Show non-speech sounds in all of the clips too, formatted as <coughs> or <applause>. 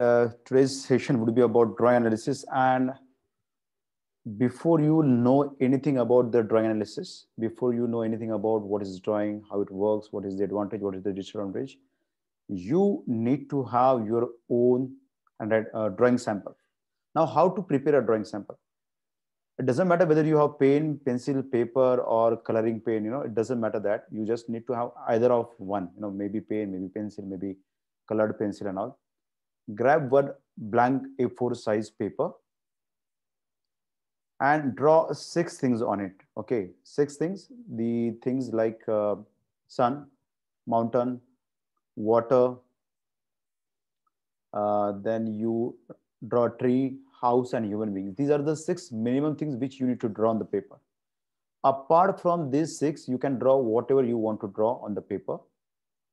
Uh, today's session would be about drawing analysis and before you know anything about the drawing analysis, before you know anything about what is drawing, how it works, what is the advantage, what is the disadvantage, you need to have your own uh, drawing sample. Now, how to prepare a drawing sample? It doesn't matter whether you have pen, pencil, paper, or coloring pen. You know, it doesn't matter that. You just need to have either of one. You know, maybe pen, maybe pencil, maybe colored pencil and all grab one blank A4 size paper and draw six things on it. Okay, six things. The things like uh, sun, mountain, water. Uh, then you draw tree, house, and human beings. These are the six minimum things which you need to draw on the paper. Apart from these six, you can draw whatever you want to draw on the paper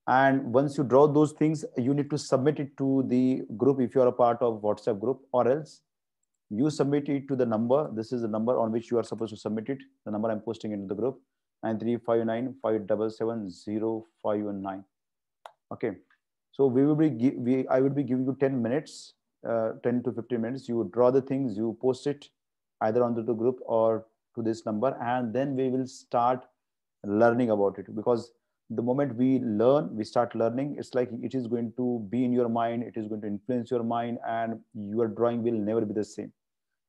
and once you draw those things you need to submit it to the group if you are a part of whatsapp group or else you submit it to the number this is the number on which you are supposed to submit it the number i'm posting into the group and 359 okay so we will be we i will be giving you 10 minutes uh, 10 to 15 minutes you draw the things you post it either onto the group or to this number and then we will start learning about it because the moment we learn we start learning it's like it is going to be in your mind it is going to influence your mind and your drawing will never be the same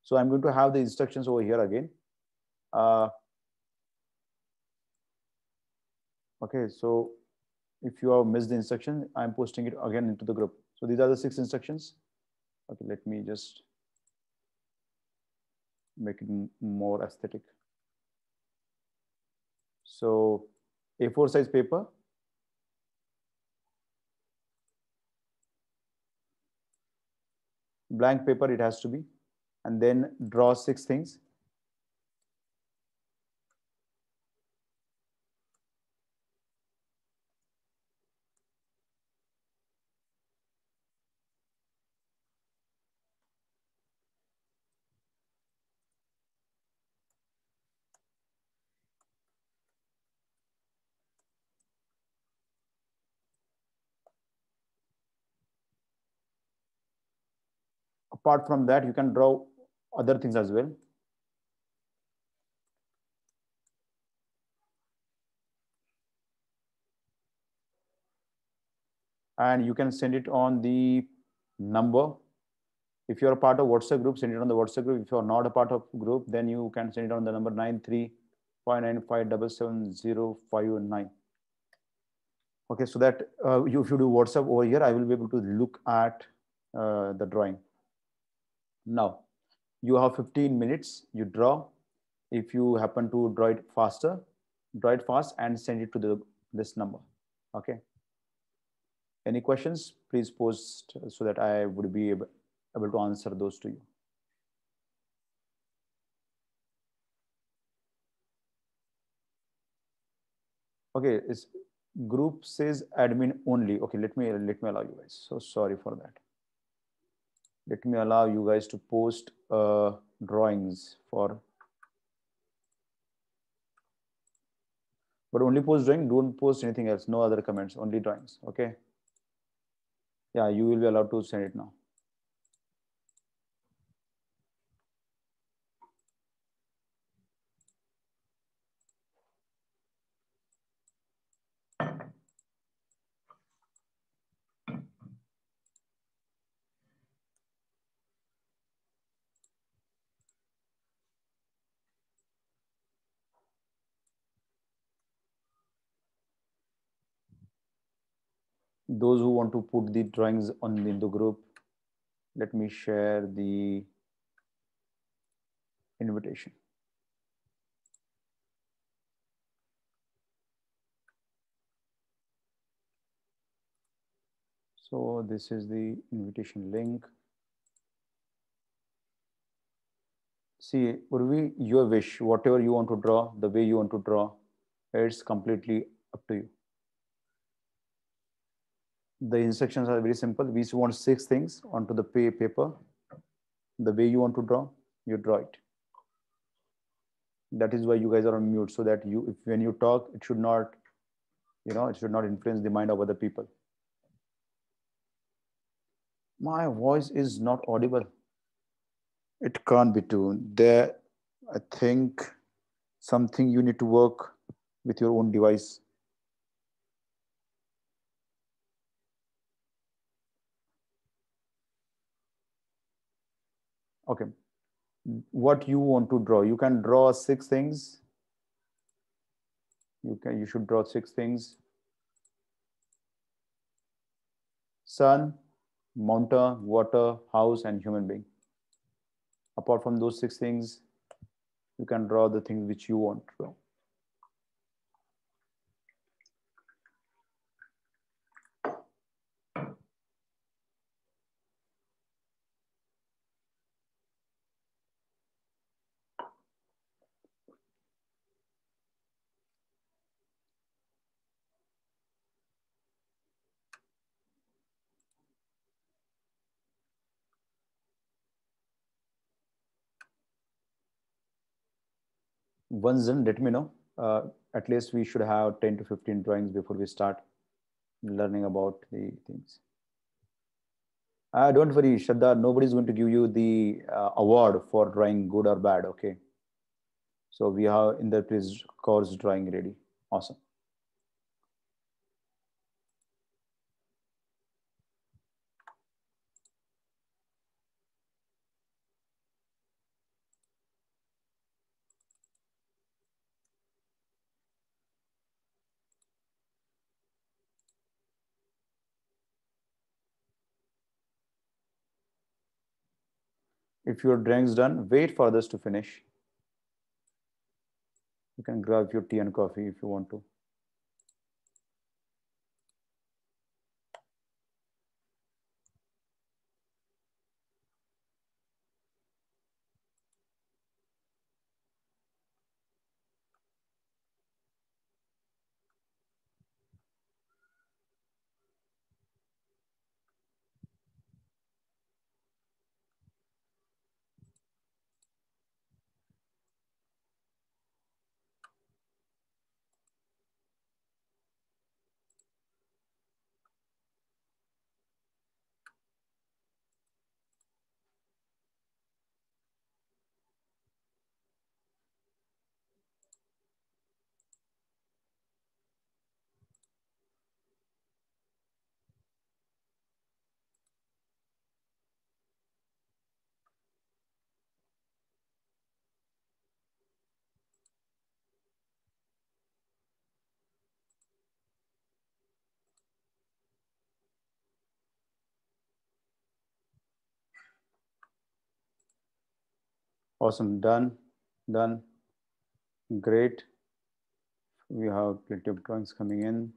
so i'm going to have the instructions over here again uh, okay so if you have missed the instruction i'm posting it again into the group so these are the six instructions okay let me just make it more aesthetic so a4 size paper. Blank paper it has to be. And then draw six things. apart from that, you can draw other things as well. And you can send it on the number. If you're a part of WhatsApp group, send it on the WhatsApp group. If you're not a part of group, then you can send it on the number 93595770509. Okay, so that uh, if you do WhatsApp over here, I will be able to look at uh, the drawing. Now, you have 15 minutes, you draw. If you happen to draw it faster, draw it fast and send it to the, this number, okay? Any questions, please post so that I would be able, able to answer those to you. Okay, it's, group says admin only. Okay, let me let me allow you guys. So sorry for that let me allow you guys to post uh, drawings for but only post drawing don't post anything else no other comments only drawings okay yeah you will be allowed to send it now those who want to put the drawings on in the group, let me share the invitation. So this is the invitation link. See, Urvi, your wish, whatever you want to draw, the way you want to draw, it's completely up to you the instructions are very simple. We want six things onto the paper. The way you want to draw, you draw it. That is why you guys are on mute, so that you, if when you talk, it should not, you know, it should not influence the mind of other people. My voice is not audible. It can't be tuned. There, I think something you need to work with your own device okay what you want to draw you can draw six things you can you should draw six things sun mountain water house and human being apart from those six things you can draw the things which you want to draw once done, let me know. Uh, at least we should have 10 to 15 drawings before we start learning about the things. Uh, don't worry, Shraddha, nobody's going to give you the uh, award for drawing good or bad, okay? So we have in the course drawing ready. Awesome. If your drink's done, wait for this to finish. You can grab your tea and coffee if you want to. Awesome. Done. Done. Great. We have plenty of drawings coming in.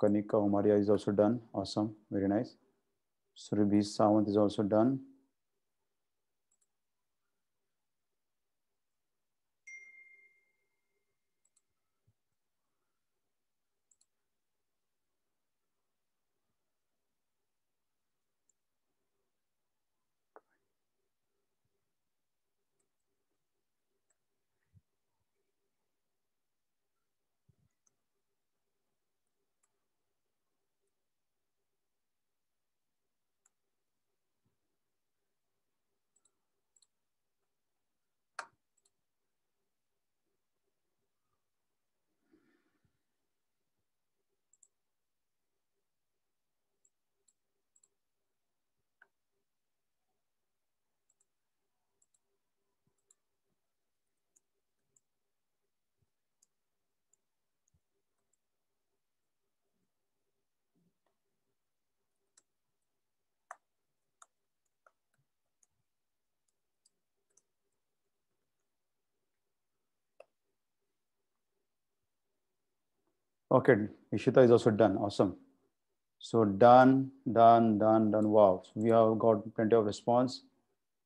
Kanika Umaria is also done. Awesome. Very nice. Surabhi Sawant is also done. Okay, Ishita is also done. Awesome. So done, done, done, done. Wow. So we have got plenty of response.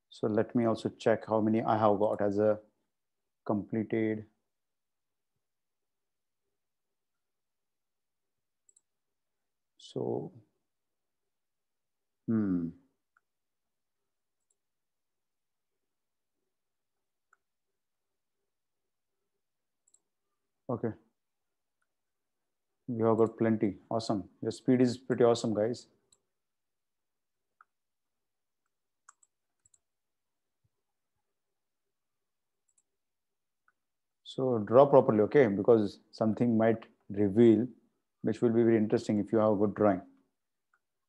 So let me also check how many I have got as a completed. So, hmm. Okay. You have got plenty. Awesome. Your speed is pretty awesome, guys. So draw properly, okay? Because something might reveal, which will be very interesting if you have a good drawing.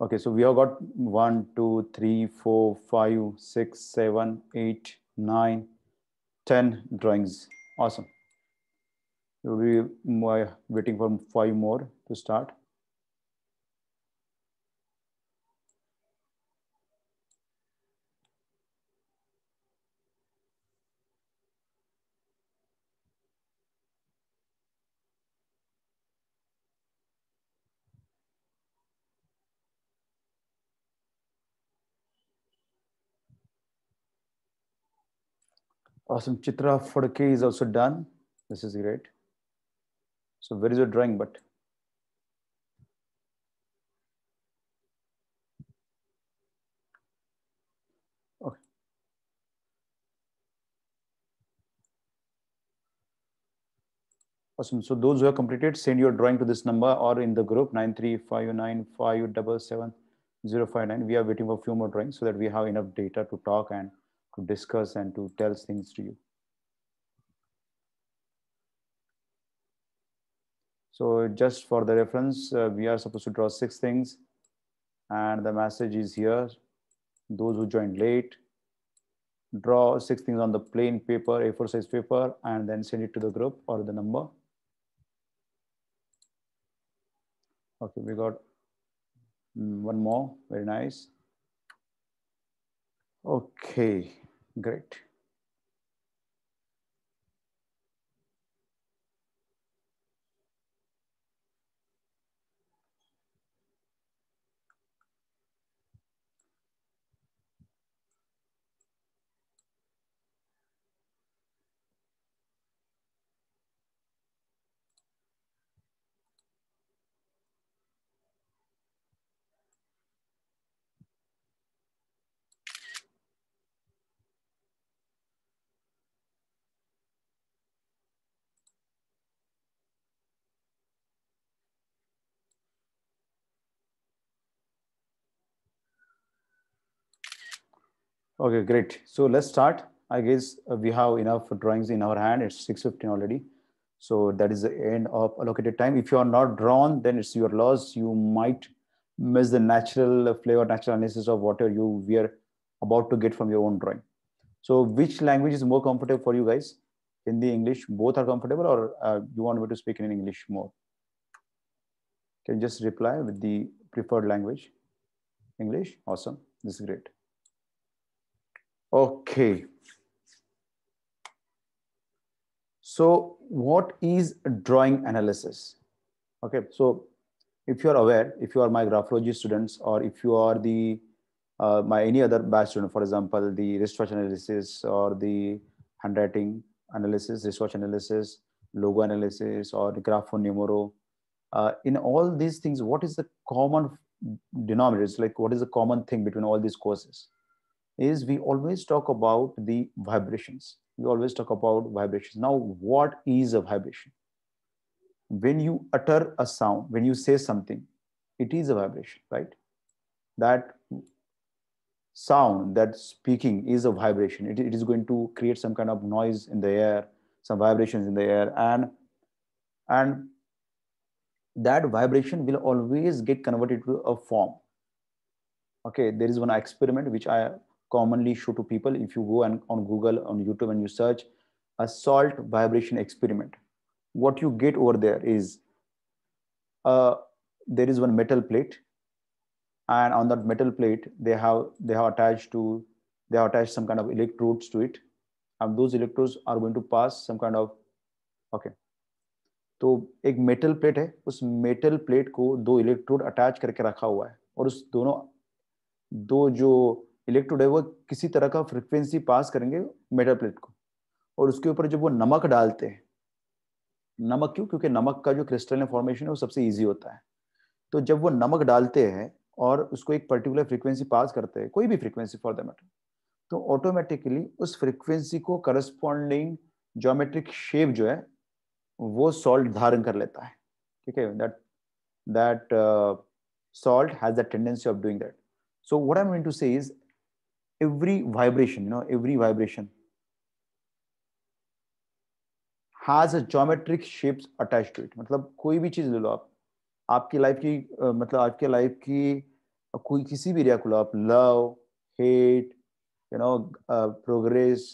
Okay, so we have got one, two, three, four, five, six, seven, eight, nine, ten drawings. Awesome we are waiting for five more to start. Awesome. Chitra Fadke is also done. This is great. So where is your drawing but? Awesome. So those who have completed, send your drawing to this number or in the group 93509577059. We are waiting for a few more drawings so that we have enough data to talk and to discuss and to tell things to you. So just for the reference, uh, we are supposed to draw six things and the message is here. Those who joined late, draw six things on the plain paper, A4 size paper, and then send it to the group or the number. Okay, we got mm, one more, very nice. Okay, great. Okay, great. So let's start. I guess uh, we have enough drawings in our hand. It's 6.15 already. So that is the end of allocated time. If you are not drawn, then it's your loss. You might miss the natural flavor, natural analysis of whatever you are about to get from your own drawing. So which language is more comfortable for you guys? Hindi, English, both are comfortable or uh, you want me to speak in English more? Can just reply with the preferred language? English, awesome, this is great. Okay. So what is drawing analysis? Okay, so if you are aware, if you are my graphology students or if you are the uh, my any other batch student, for example, the research analysis or the handwriting analysis, research analysis, logo analysis, or the numero. Uh, in all these things, what is the common denominator? It's like what is the common thing between all these courses? is we always talk about the vibrations. We always talk about vibrations. Now, what is a vibration? When you utter a sound, when you say something, it is a vibration, right? That sound, that speaking is a vibration. It, it is going to create some kind of noise in the air, some vibrations in the air, and and that vibration will always get converted to a form okay there is one experiment which i commonly show to people if you go and on google on youtube and you search a salt vibration experiment what you get over there is uh, there is one metal plate and on that metal plate they have they have attached to they have attached some kind of electrodes to it and those electrodes are going to pass some kind of okay तो एक metal plate है उस metal plate को दो electrode attach करके रखा हुआ है और उस दोनों दो जो इलेक्ट्रोड वो किसी तरह का फ्रिक्वेंसी पास करेंगे मेटल प्लेट को और उसके ऊपर जब वो नमक डालते हैं नमक क्यों क्योंकि नमक का जो क्रिस्टल फॉर्मेशन है वो सबसे ईजी होता है तो जब वो नमक डालते हैं और उसको एक पर्टिकुलर फ्रिक्वेंसी पास करते हैं कोई भी फ्रिक्वेंसी फॉर द मैटर तो ऑटोमेटिकली उस फ्रिक्वेंसी को करस्पॉन्डिंग जोमेट्रिक शेप जो है वो सॉल्ट धारण कर लेता है ठीक है that that salt has the tendency of doing that so what I mean to say is every vibration, you know, every vibration has a geometric shapes attached to it. मतलब कोई भी चीज़ ले लो आप आपकी लाइफ की uh, मतलब आपके life की कोई किसी भी एरिया को लो आप love hate you know progress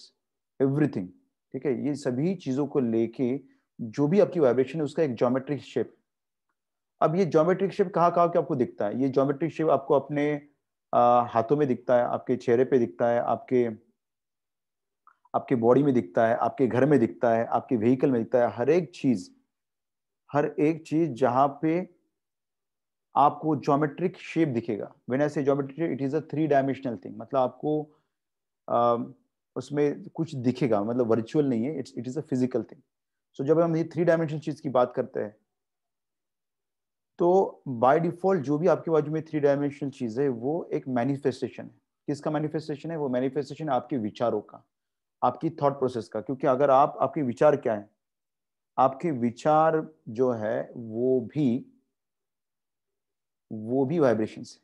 everything ठीक है ये सभी चीज़ों को लेके जो भी आपकी वाइब्रेशन है उसका एक जोमेट्रिक शेप अब ये जोमेट्रिक शेप कहाँ कहाँ के आपको दिखता है ये जोमेट्रिक शेप आपको अपने हाथों में दिखता है आपके चेहरे पे दिखता है आपके आपके बॉडी में दिखता है आपके घर में दिखता है आपके व्हीकल में दिखता है हर एक चीज हर एक चीज जहां पे आपको ज्योमेट्रिक शेप दिखेगा वेन ऐसे geometric it is a three dimensional thing मतलब आपको आ, उसमें कुछ दिखेगा मतलब वर्चुअल नहीं है it's it is a physical thing so जब हम ये थ्री डायमेंशनल चीज की बात करते हैं तो बाय डिफॉल्ट जो भी आपके बाजू में थ्री डायमेंशनल चीज़ है वो एक मैनिफेस्टेशन है किसका मैनिफेस्टेशन है वो मैनिफेस्टेशन आपके विचारों का आपकी थॉट प्रोसेस का क्योंकि अगर आप आपके विचार क्या है आपके विचार जो है वो भी वो भी वाइब्रेशन है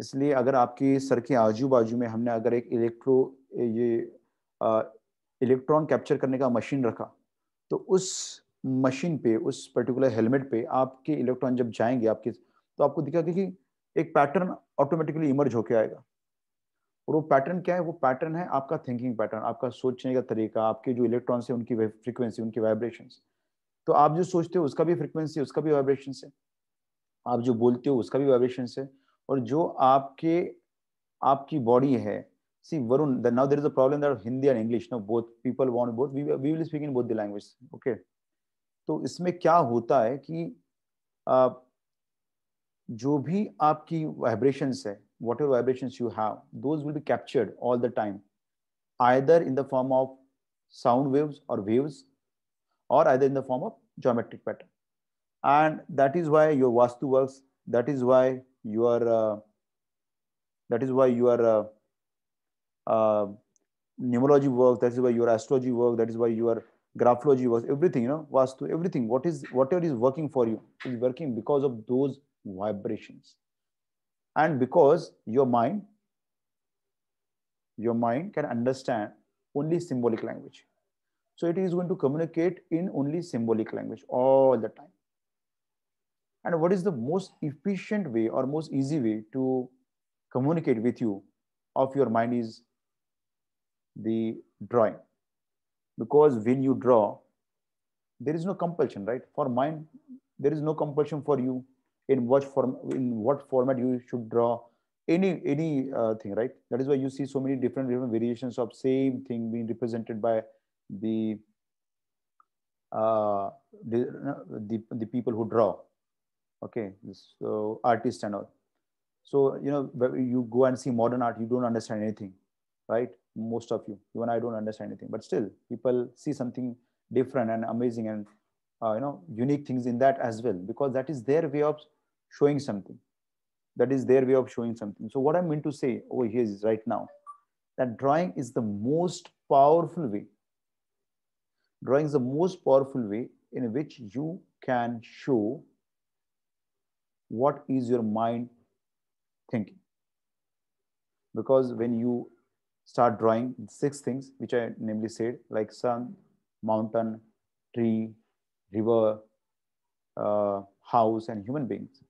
इसलिए अगर आपके सर के आजू बाजू में हमने अगर एक इलेक्ट्रो ये इलेक्ट्रॉन कैप्चर करने का मशीन रखा तो उस मशीन पे उस पर्टिकुलर हेलमेट पे आपके इलेक्ट्रॉन जब जाएंगे आपके तो आपको दिखा कि एक पैटर्न ऑटोमेटिकली इमर्ज होके आएगा और वो पैटर्न क्या है वो पैटर्न है आपका थिंकिंग पैटर्न आपका सोचने का तरीका आपके जो इलेक्ट्रॉन्स है उनकी फ्रिक्वेंसी उनकी वाइब्रेशन तो आप जो सोचते हो उसका भी फ्रिक्वेंसी उसका भी वाइब्रेशन है आप जो बोलते हो उसका भी वाइब्रेशन है और जो आपके आपकी बॉडी है see Varun the now there is problem problem Hindi and English no both people people both both we, we will speak in both the तो इसमें क्या होता है कि uh, जो भी आपकी वाइब्रेशन है what vibration you have though will be captured all the time either in the form of sound waves और वेव्स और either in the form of geometric pattern and that is why your vastu work that is why your that is why your numerology work that is why your astrology work that is why your graphology was everything you know was to everything what is whatever is working for you is working because of those vibrations and because your mind your mind can understand only symbolic language so it is going to communicate in only symbolic language all the time and what is the most efficient way or most easy way to communicate with you of your mind is the drawing because when you draw there is no compulsion right for mine there is no compulsion for you in what form in what format you should draw any any uh, thing right that is why you see so many different different variations of same thing being represented by the uh, the, the, the people who draw okay so artists and all so you know you go and see modern art you don't understand anything right most of you even i don't understand anything but still people see something different and amazing and uh, you know unique things in that as well because that is their way of showing something that is their way of showing something so what i mean to say over here is right now that drawing is the most powerful way drawing is the most powerful way in which you can show what is your mind thinking because when you start drawing six things, which I namely said, like sun, mountain, tree, river, uh, house, and human beings.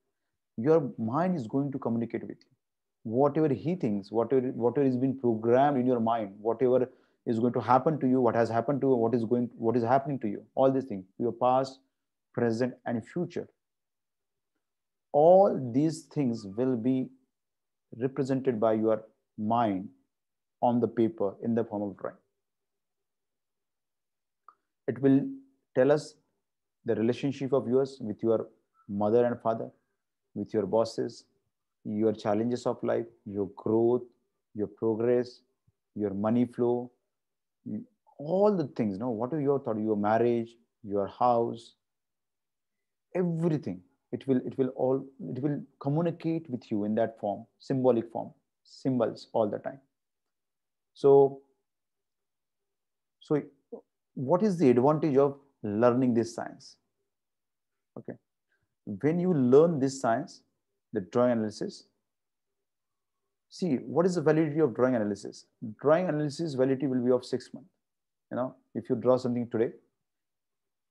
Your mind is going to communicate with you. Whatever he thinks, whatever, whatever is being programmed in your mind, whatever is going to happen to you, what has happened to you, what is going, what is happening to you, all these things, your past, present, and future. All these things will be represented by your mind on the paper in the form of drawing. It will tell us the relationship of yours with your mother and father, with your bosses, your challenges of life, your growth, your progress, your money flow, all the things. no, what are your thought? Your marriage, your house, everything. It will, it will all, it will communicate with you in that form, symbolic form, symbols all the time. So, so what is the advantage of learning this science? Okay. When you learn this science, the drawing analysis, see what is the validity of drawing analysis? Drawing analysis validity will be of six months. You know, if you draw something today,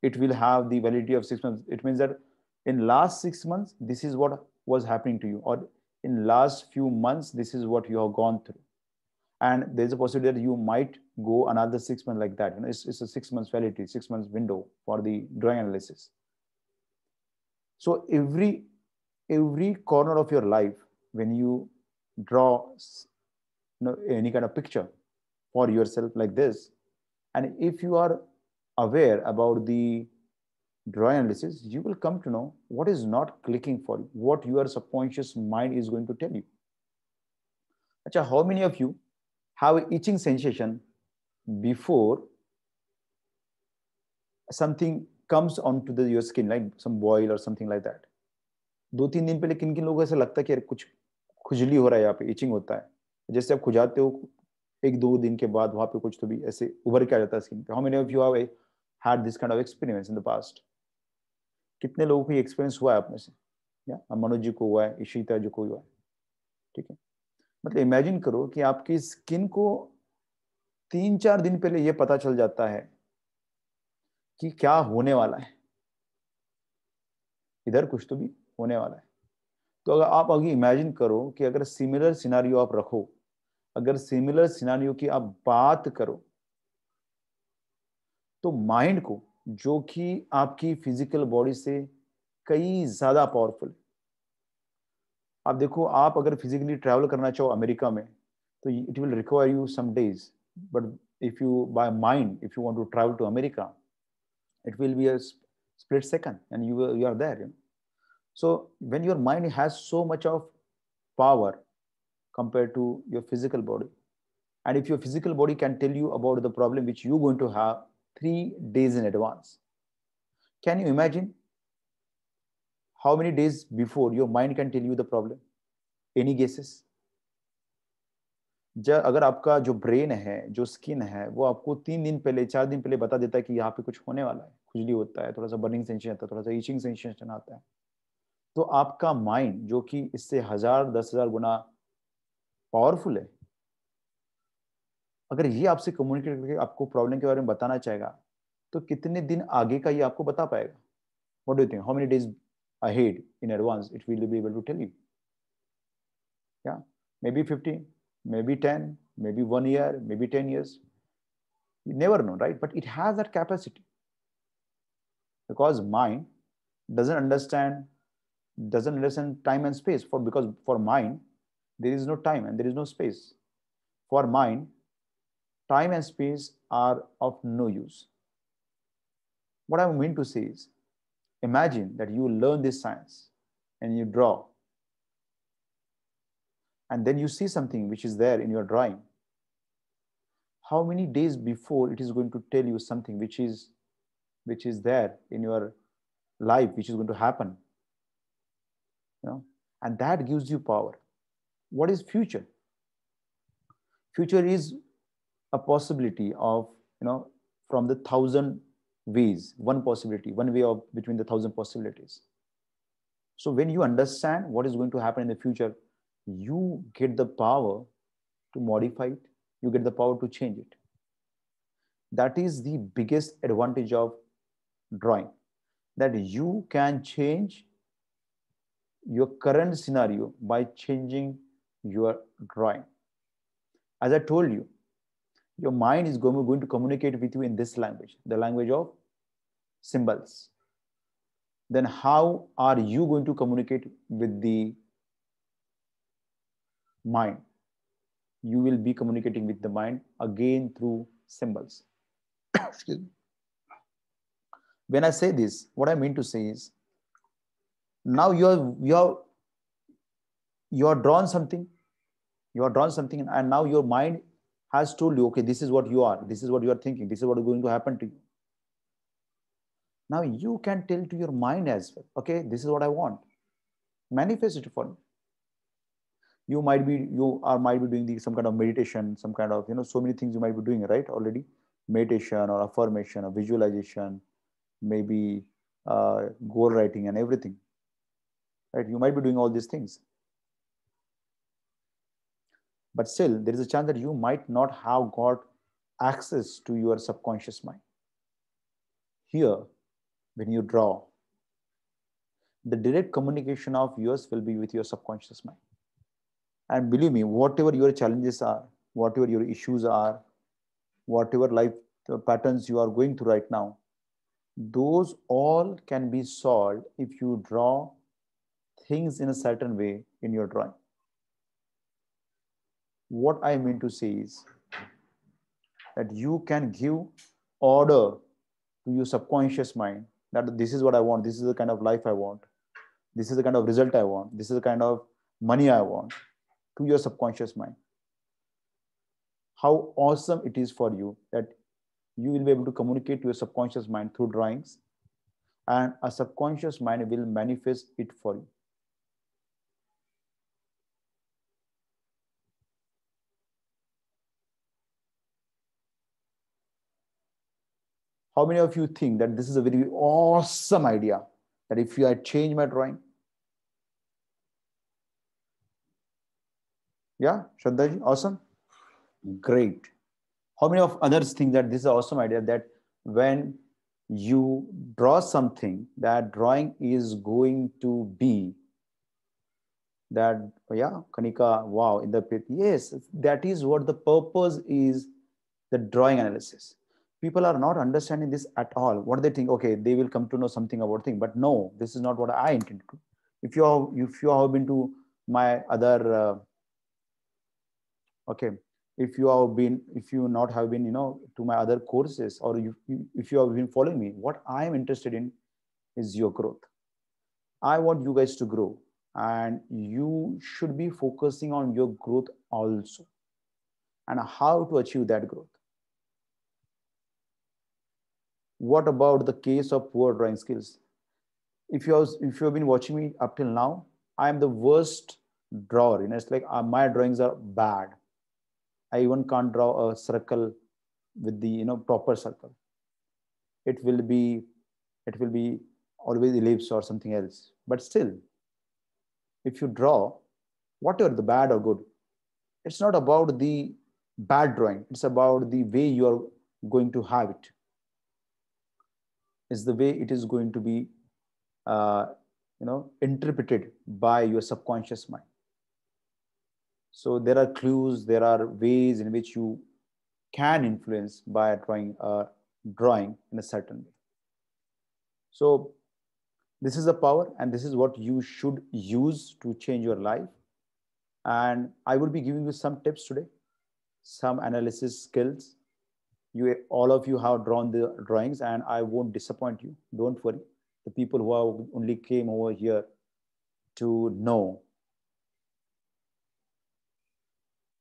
it will have the validity of six months. It means that in last six months, this is what was happening to you, or in last few months, this is what you have gone through and there's a possibility that you might go another six months like that. You know, it's, it's a six months validity, six months window for the drawing analysis. So every every corner of your life, when you draw you know, any kind of picture for yourself like this, and if you are aware about the drawing analysis, you will come to know what is not clicking for you, what your subconscious mind is going to tell you. Achha, how many of you have itching sensation before something comes onto the your skin like some boil or something like that दो तीन दिन पहले किन किन लोगों को ऐसा लगता है कि यार कुछ खुजली हो रहा है यहाँ पे इचिंग होता है जैसे आप खुजाते हो एक दो दिन के बाद वहाँ पे कुछ तो भी ऐसे उभर के आ जाता है स्किन पे how many of you have had this kind of experience in the past कितने लोगों को ये एक्सपीरियंस हुआ है आप में से या मनोज जी को हुआ है इशिता जी को हुआ है ठीक है मतलब इमेजिन करो कि आपकी स्किन को तीन चार दिन पहले यह पता चल जाता है कि क्या होने वाला है इधर कुछ तो भी होने वाला है तो अगर आप अभी इमेजिन करो कि अगर सिमिलर सिनारियो आप रखो अगर सिमिलर सिनारियो की आप बात करो तो माइंड को जो कि आपकी फिजिकल बॉडी से कई ज्यादा पावरफुल है आप देखो आप अगर फिजिकली ट्रैवल करना चाहो अमेरिका में तो it will require you some days but if you by mind if you want to travel to America it will be a split second and you, you are there so when your mind has so much of power compared to your physical body and if your physical body can tell you about the problem which you're going to have three days in advance can you imagine how many days before your mind can tell you the problem any guesses जब अगर आपका जो brain है जो skin है वो आपको तीन दिन पहले चार दिन पहले बता देता है कि यहाँ पे कुछ होने वाला है खुजली होता है थोड़ा सा बर्निंग सेंशन आता है थोड़ा सा ईचिंग सेंशन आता है तो आपका माइंड जो कि इससे हजार दस हजार गुना पावरफुल है अगर ये आपसे कम्युनिकेट करके आपको प्रॉब्लम के बारे में बताना चाहेगा तो कितने दिन आगे का ये आपको बता पाएगा what do think how many days ahead in advance, it will be able to tell you. Yeah, maybe 15, maybe 10, maybe one year, maybe 10 years. You never know, right? But it has that capacity because mind doesn't understand doesn't understand time and space for because for mind there is no time and there is no space for mind time and space are of no use what i mean to say is Imagine that you learn this science and you draw. And then you see something which is there in your drawing. How many days before it is going to tell you something which is which is there in your life, which is going to happen. You know, and that gives you power. What is future? Future is a possibility of, you know, from the thousand ways, one possibility, one way of between the thousand possibilities. So when you understand what is going to happen in the future, you get the power to modify it, you get the power to change it. That is the biggest advantage of drawing, that you can change your current scenario by changing your drawing. As I told you, your mind is going, going to communicate with you in this language, the language of symbols. Then how are you going to communicate with the mind? You will be communicating with the mind again through symbols. <coughs> Excuse me. When I say this, what I mean to say is now you're you're you're drawn something, you're drawn something, and now your mind has told you, okay, this is what you are, this is what you are thinking, this is what is going to happen to you. Now you can tell to your mind as well, okay, this is what I want. Manifest it for me. You might be, you are might be doing the, some kind of meditation, some kind of, you know, so many things you might be doing, right? Already meditation or affirmation or visualization, maybe uh, goal writing and everything, right? You might be doing all these things but still there is a chance that you might not have got access to your subconscious mind here when you draw the direct communication of yours will be with your subconscious mind and believe me whatever your challenges are whatever your issues are whatever life uh, patterns you are going through right now those all can be solved if you draw things in a certain way in your drawing what I mean to say is that you can give order to your subconscious mind that this is what I want, this is the kind of life I want, this is the kind of result I want, this is the kind of money I want to your subconscious mind. How awesome it is for you that you will be able to communicate to your subconscious mind through drawings, and a subconscious mind will manifest it for you. How many of you think that this is a very awesome idea? That if I change my drawing, yeah, Shraddhaji, awesome, great. How many of others think that this is an awesome idea? That when you draw something, that drawing is going to be that yeah kanika wow in the pit yes that is what the purpose is the drawing analysis people are not understanding this at all what they think okay they will come to know something about thing but no this is not what i intend to if you have if you have been to my other uh, okay if you have been if you not have been you know to my other courses or you, if you have been following me what i am interested in is your growth i want you guys to grow and you should be focusing on your growth also and how to achieve that growth what about the case of poor drawing skills? If you have, if you have been watching me up till now, I am the worst drawer. You know, it's like uh, my drawings are bad. I even can't draw a circle with the you know proper circle. It will be it will be always ellipse or something else. But still, if you draw, whatever the bad or good, it's not about the bad drawing. It's about the way you are going to have it is the way it is going to be uh, you know interpreted by your subconscious mind so there are clues there are ways in which you can influence by drawing uh, drawing in a certain way so this is a power and this is what you should use to change your life and i will be giving you some tips today some analysis skills you all of you have drawn the drawings and I won't disappoint you. Don't worry. The people who are only came over here to know.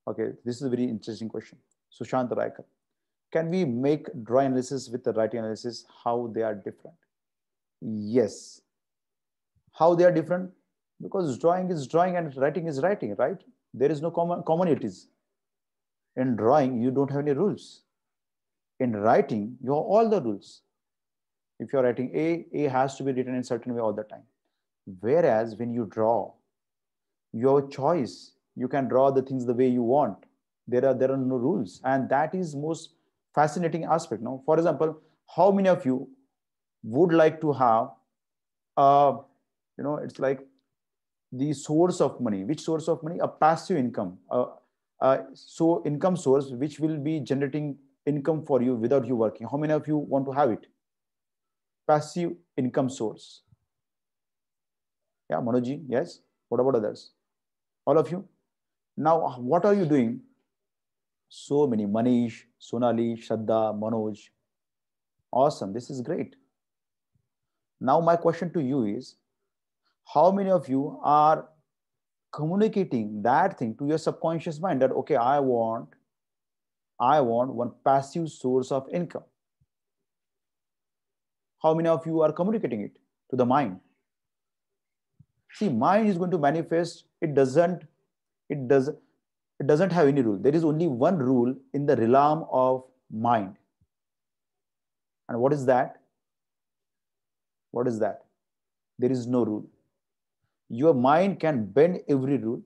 Okay, this is a very interesting question. Sushant Raikar. Can we make drawing analysis with the writing analysis how they are different? Yes. How they are different? Because drawing is drawing and writing is writing, right? There is no common commonalities. In drawing, you don't have any rules in writing, you have all the rules. If you're writing A, A has to be written in certain way all the time. Whereas when you draw, your choice, you can draw the things the way you want. There are, there are no rules. And that is most fascinating aspect. Now, for example, how many of you would like to have, uh, you know, it's like the source of money. Which source of money? A passive income. Uh, uh, so income source which will be generating income for you without you working. How many of you want to have it? Passive income source. Yeah, Manoji, yes. What about others? All of you? Now, what are you doing? So many Manish, Sonali, Shadda, Manoj. Awesome. This is great. Now, my question to you is how many of you are communicating that thing to your subconscious mind that, okay, I want I want one passive source of income. How many of you are communicating it to the mind? See, mind is going to manifest. It doesn't, it does, it doesn't have any rule. There is only one rule in the realm of mind. And what is that? What is that? There is no rule. Your mind can bend every rule.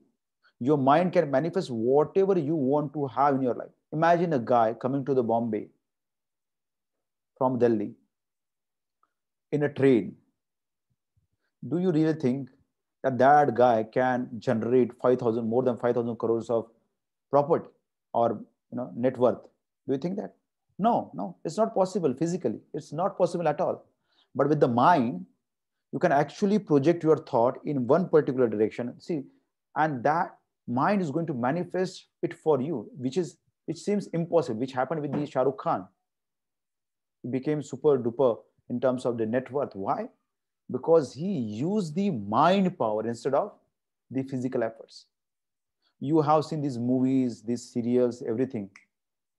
Your mind can manifest whatever you want to have in your life. Imagine a guy coming to the Bombay from Delhi in a train. Do you really think that that guy can generate 5,000, more than 5,000 crores of property or you know, net worth? Do you think that? No, no, it's not possible physically. It's not possible at all. But with the mind, you can actually project your thought in one particular direction. See, and that mind is going to manifest it for you, which is which seems impossible, which happened with the Shah Rukh Khan. He became super duper in terms of the net worth. Why? Because he used the mind power instead of the physical efforts. You have seen these movies, these serials, everything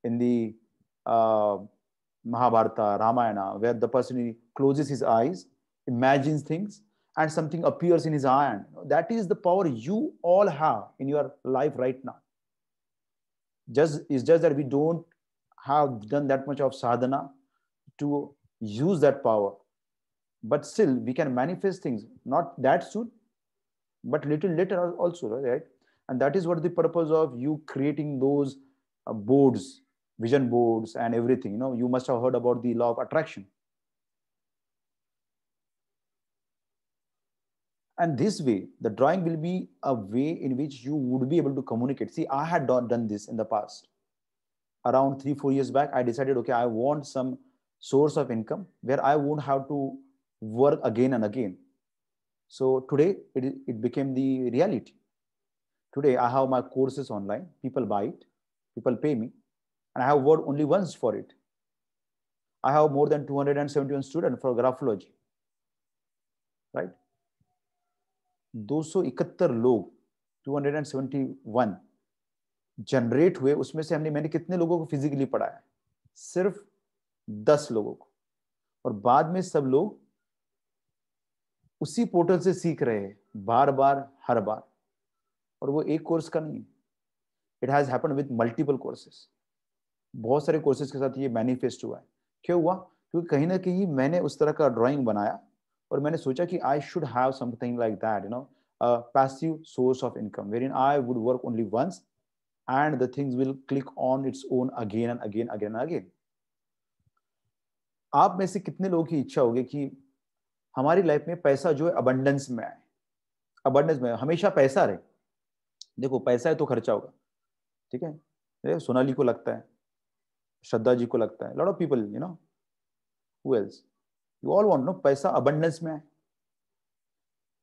in the uh, Mahabharata, Ramayana, where the person closes his eyes, imagines things, and something appears in his eye. That is the power you all have in your life right now just it's just that we don't have done that much of sadhana to use that power but still we can manifest things not that soon but little later also right and that is what the purpose of you creating those uh, boards vision boards and everything you know you must have heard about the law of attraction And this way, the drawing will be a way in which you would be able to communicate. See, I had done this in the past. Around three, four years back, I decided, okay, I want some source of income where I won't have to work again and again. So today it, it became the reality. Today I have my courses online, people buy it, people pay me, and I have worked only once for it. I have more than 271 students for graphology, right? 271 लोग 271 generate हुए उसमें से हमने मैंने कितने लोगों को physically पढ़ाया सिर्फ दस लोगों को और बाद में सब लोग उसी पोर्टल से सीख रहे हैं बार बार हर बार और वो एक कोर्स का नहीं है it has happen with multiple courses बहुत सारे कोर्सेज के साथ ये मैनिफेस्ट हुआ है क्यों हुआ क्योंकि कहीं ना कहीं मैंने उस तरह का ड्राइंग बनाया और मैंने सोचा कि I should have something like that you know passive source of income where in I would work only once and the things will click on its own again and again again and again आप में से कितने लोगों की इच्छा होगी कि हमारी लाइफ में पैसा जो है अबंडेंस में आए अबंडेंस में हमेशा पैसा रहे देखो पैसा है तो खर्चा होगा ठीक है सोनाली को लगता है श्रद्धा जी को लगता है lot of people you know who else you all want no पैसा अबंडेंस में है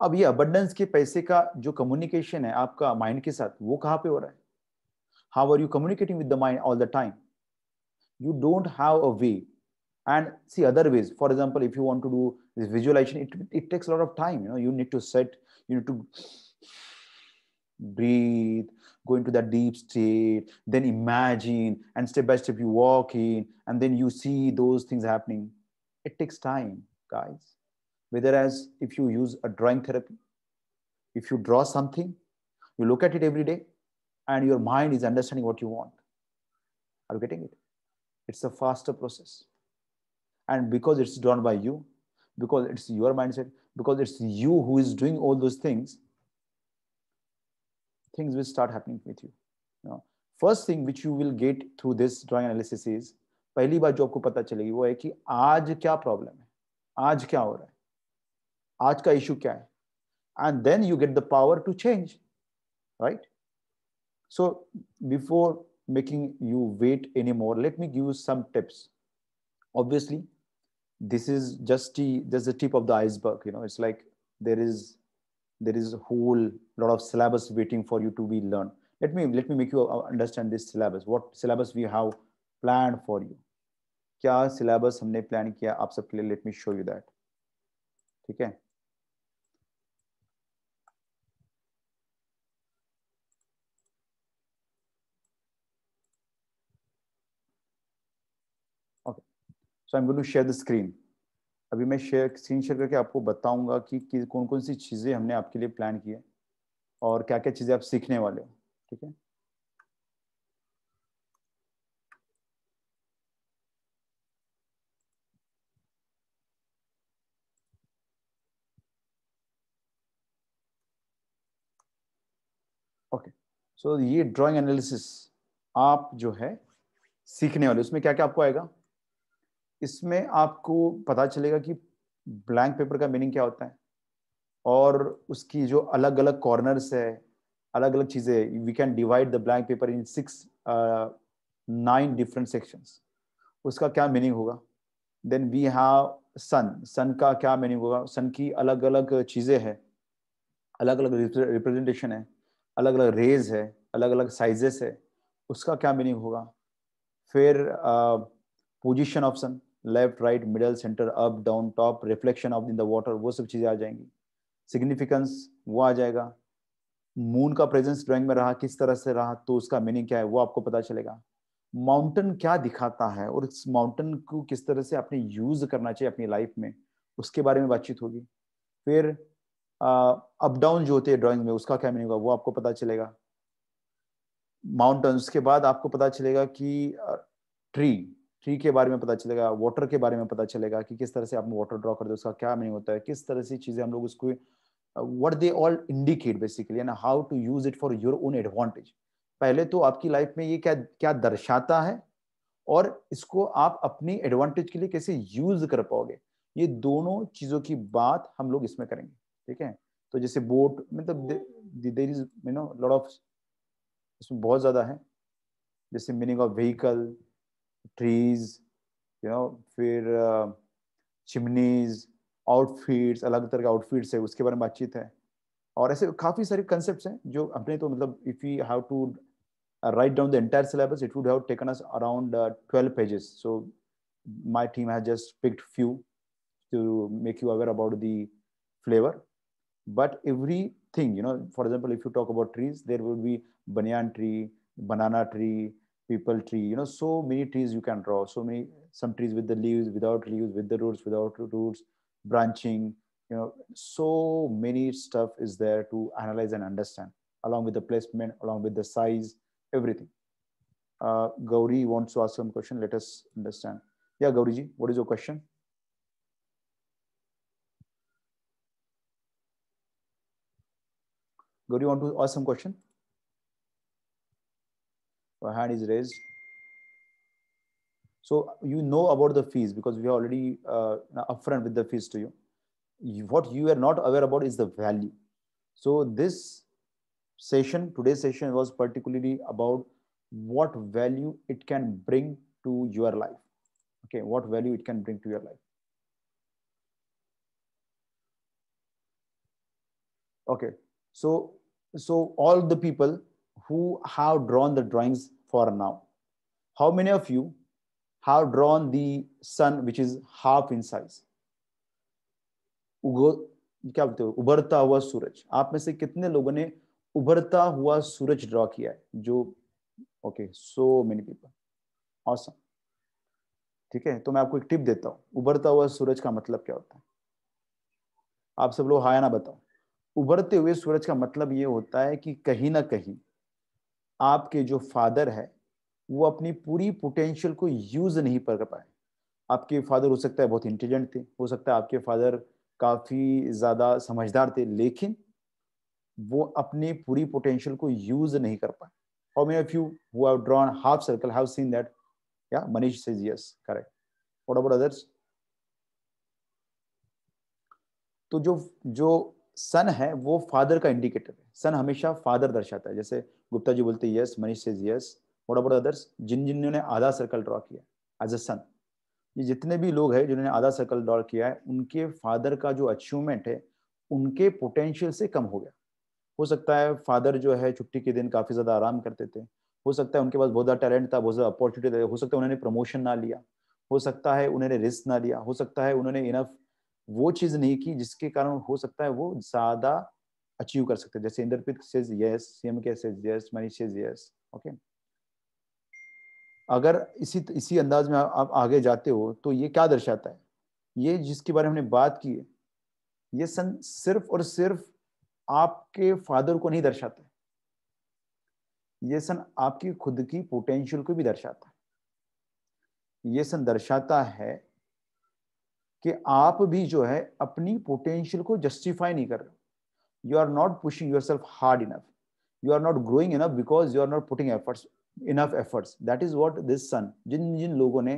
अब ये अबंडेंस के पैसे का जो कम्युनिकेशन है आपका माइंड के साथ वो कहाँ पे हो रहा है how are you communicating with the mind all the time you don't have a way and see other ways for example if you want to do visualization it it takes lot of time you know you need to set you need to breathe going to that deep state then imagine and step by step you walk in and then you see those things happening It takes time, guys. Whereas if you use a drawing therapy, if you draw something, you look at it every day, and your mind is understanding what you want. Are you getting it? It's a faster process. And because it's drawn by you, because it's your mindset, because it's you who is doing all those things, things will start happening with you. you know? First thing which you will get through this drawing analysis is पहली बात जो आपको पता चलेगी वो है कि आज क्या प्रॉब्लम है आज क्या हो रहा है आज का इशू क्या है and then you get the power to change right so before making you wait anymore let me give you some tips obviously this is just the just the tip of the iceberg you know it's like there is there is a whole lot of syllabus waiting for you to be learned let me let me make you understand this syllabus what syllabus we have planned for you क्या syllabus हमने plan किया आप सबके लिए let me show you that ठीक है okay so I am going to share the screen अभी मैं शेयर स्क्रीन शेयर करके आपको बताऊंगा कि, कि कौन कौन सी चीज़ें हमने आपके लिए प्लान की है और क्या क्या चीज़ें आप सीखने वाले हो ठीक है सो तो so, ये ड्राइंग एनालिसिस आप जो है सीखने वाले उसमें क्या क्या आपको आएगा इसमें आपको पता चलेगा कि ब्लैंक पेपर का मीनिंग क्या होता है और उसकी जो अलग अलग कॉर्नर्स है अलग अलग चीज़ें we can divide the blank paper in six nine different sections उसका क्या मीनिंग होगा then we have sun sun का क्या मीनिंग होगा सन की अलग अलग चीज़ें हैं अलग अलग रिप्रेजेंटेशन है अलग अलग रेज है अलग अलग साइजेस है उसका क्या मीनिंग होगा फिर position option left right middle centre up down top reflection of in the water वो सब चीज़ें आ जाएंगी सिग्निफिकेंस वो आ जाएगा मून का प्रेजेंस ड्राइंग में रहा किस तरह से रहा तो उसका मीनिंग क्या है वो आपको पता चलेगा माउंटेन क्या दिखाता है और इस माउंटेन को किस तरह से आपने यूज करना चाहिए अपनी लाइफ में उसके बारे में बातचीत होगी फिर अप डाउन जो होते हैं ड्राइंग में उसका क्या मीनिंग होगा वो आपको पता चलेगा माउंटेन्स उसके बाद आपको पता चलेगा कि ट्री ट्री के बारे में पता चलेगा वाटर के बारे में पता चलेगा कि किस तरह से आप वाटर ड्रॉ करते हो उसका क्या मीनिंग होता है किस तरह से चीज़ें हम लोग उसको what they all indicate basically and how to use it for your own advantage पहले तो आपकी लाइफ में ये क्या क्या दर्शाता है और इसको आप अपनी एडवांटेज के लिए कैसे यूज कर पाओगे ये दोनों चीज़ों की बात हम लोग इसमें करेंगे ठीक है तो जैसे बोट मतलब there is you know lot of इसमें बहुत ज़्यादा हैं जैसे meaning of vehicle trees you know फिर चिमनीज uh, आउटफिट्स अलग तरह के आउटफिट्स है उसके बारे में बातचीत है और ऐसे काफ़ी सारे कंसेप्ट हैं जो अपने तो मतलब if you have to write down the entire syllabus it would have taken us around twelve pages so my team has just picked few to make you aware about the flavour but everything you know for example if you talk about trees there will be banyan tree banana tree people tree you know so many trees you can draw so many some trees with the leaves without leaves with the roots without roots branching you know so many stuff is there to analyze and understand along with the placement along with the size everything uh, gauri wants to ask some question let us understand yeah gauri ji what is your question Do you want to ask some question? Your hand is raised. So you know about the fees because we are already uh, upfront with the fees to you. What you are not aware about is the value. So this session, today's session was particularly about what value it can bring to your life. Okay, what value it can bring to your life. Okay, so so all the people who have drawn the drawings for now how many of you have drawn the sun which is half in size क्या बोलते हो उभरता हुआ सूरज आप में से कितने लोगों ने उभरता हुआ सूरज ड्रॉ किया है जो okay so many people awesome ठीक है तो मैं आपको एक टिप देता हूं उभरता हुआ सूरज का मतलब क्या होता है आप सब लोग हाया ना बताओ उभरते हुए सूरज का मतलब ये होता है कि कहीं ना कहीं आपके जो फादर है वो अपनी पूरी पोटेंशियल को यूज नहीं कर पाए आपके फादर हो सकता है बहुत इंटेलिजेंट थे हो सकता है आपके फादर काफ़ी ज़्यादा समझदार थे लेकिन वो अपनी पूरी पोटेंशियल को यूज नहीं कर पाए how many of you who have drawn half circle have seen that या Manish says yes correct what about others तो जो जो सन है वो फादर का इंडिकेटर है सन हमेशा फादर दर्शाता है जैसे गुप्ता जी बोलते yes Manish says yes what about others जिन जिन्होंने आधा सर्कल ड्रॉ किया एज अ सन ये जितने भी लोग हैं जिन्होंने आधा सर्कल ड्रॉ किया है उनके फादर का जो अचीवमेंट है उनके पोटेंशियल से कम हो गया हो सकता है फादर जो है छुट्टी के दिन काफ़ी ज़्यादा आराम करते थे हो सकता है उनके पास बहुत ज़्यादा टैलेंट था बहुत ज़्यादा अपॉर्चुनिटी हो सकता है उन्होंने प्रमोशन ना लिया हो सकता है उन्होंने रिस्क ना लिया हो सकता है उन्होंने इनफ वो चीज नहीं की जिसके कारण हो सकता है वो ज्यादा अचीव कर सकते जैसे Inderpreet says yes CM K says yes Manish says yes okay अगर इसी इसी अंदाज में आप आगे जाते हो तो ये क्या दर्शाता है ये जिसके बारे में हमने बात की है ये सन सिर्फ और सिर्फ आपके फादर को नहीं दर्शाता है ये सन आपकी खुद की पोटेंशियल को भी दर्शाता है ये सन दर्शाता है कि आप भी जो है अपनी पोटेंशियल को जस्टिफाई नहीं कर रहे you are not pushing yourself hard enough you are not growing enough because you are not putting efforts enough efforts that is what this sun जिन जिन लोगों ने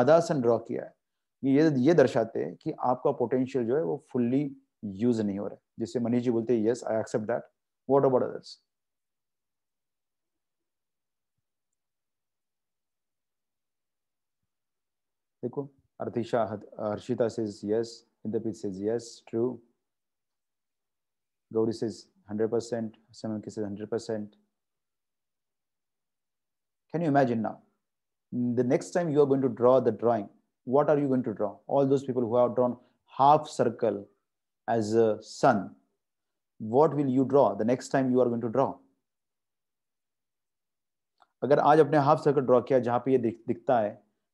आधा सन ड्रॉ किया है ये ये दर्शाते हैं कि आपका पोटेंशियल जो है वो फुल्ली यूज नहीं हो रहा है जिससे मनीष जी बोलते हैं yes I accept that what about others देखो Artisha Harshita says yes. Indapit says yes, true. Gauri says 100%. Samanki says 100%. Can you imagine now? The next time you are going to draw the drawing, what are you going to draw? All those people who have drawn half circle as a sun, what will you draw the next time you are going to draw? अगर आज अपने half circle draw किया जहां पे ये दिख, दिखता है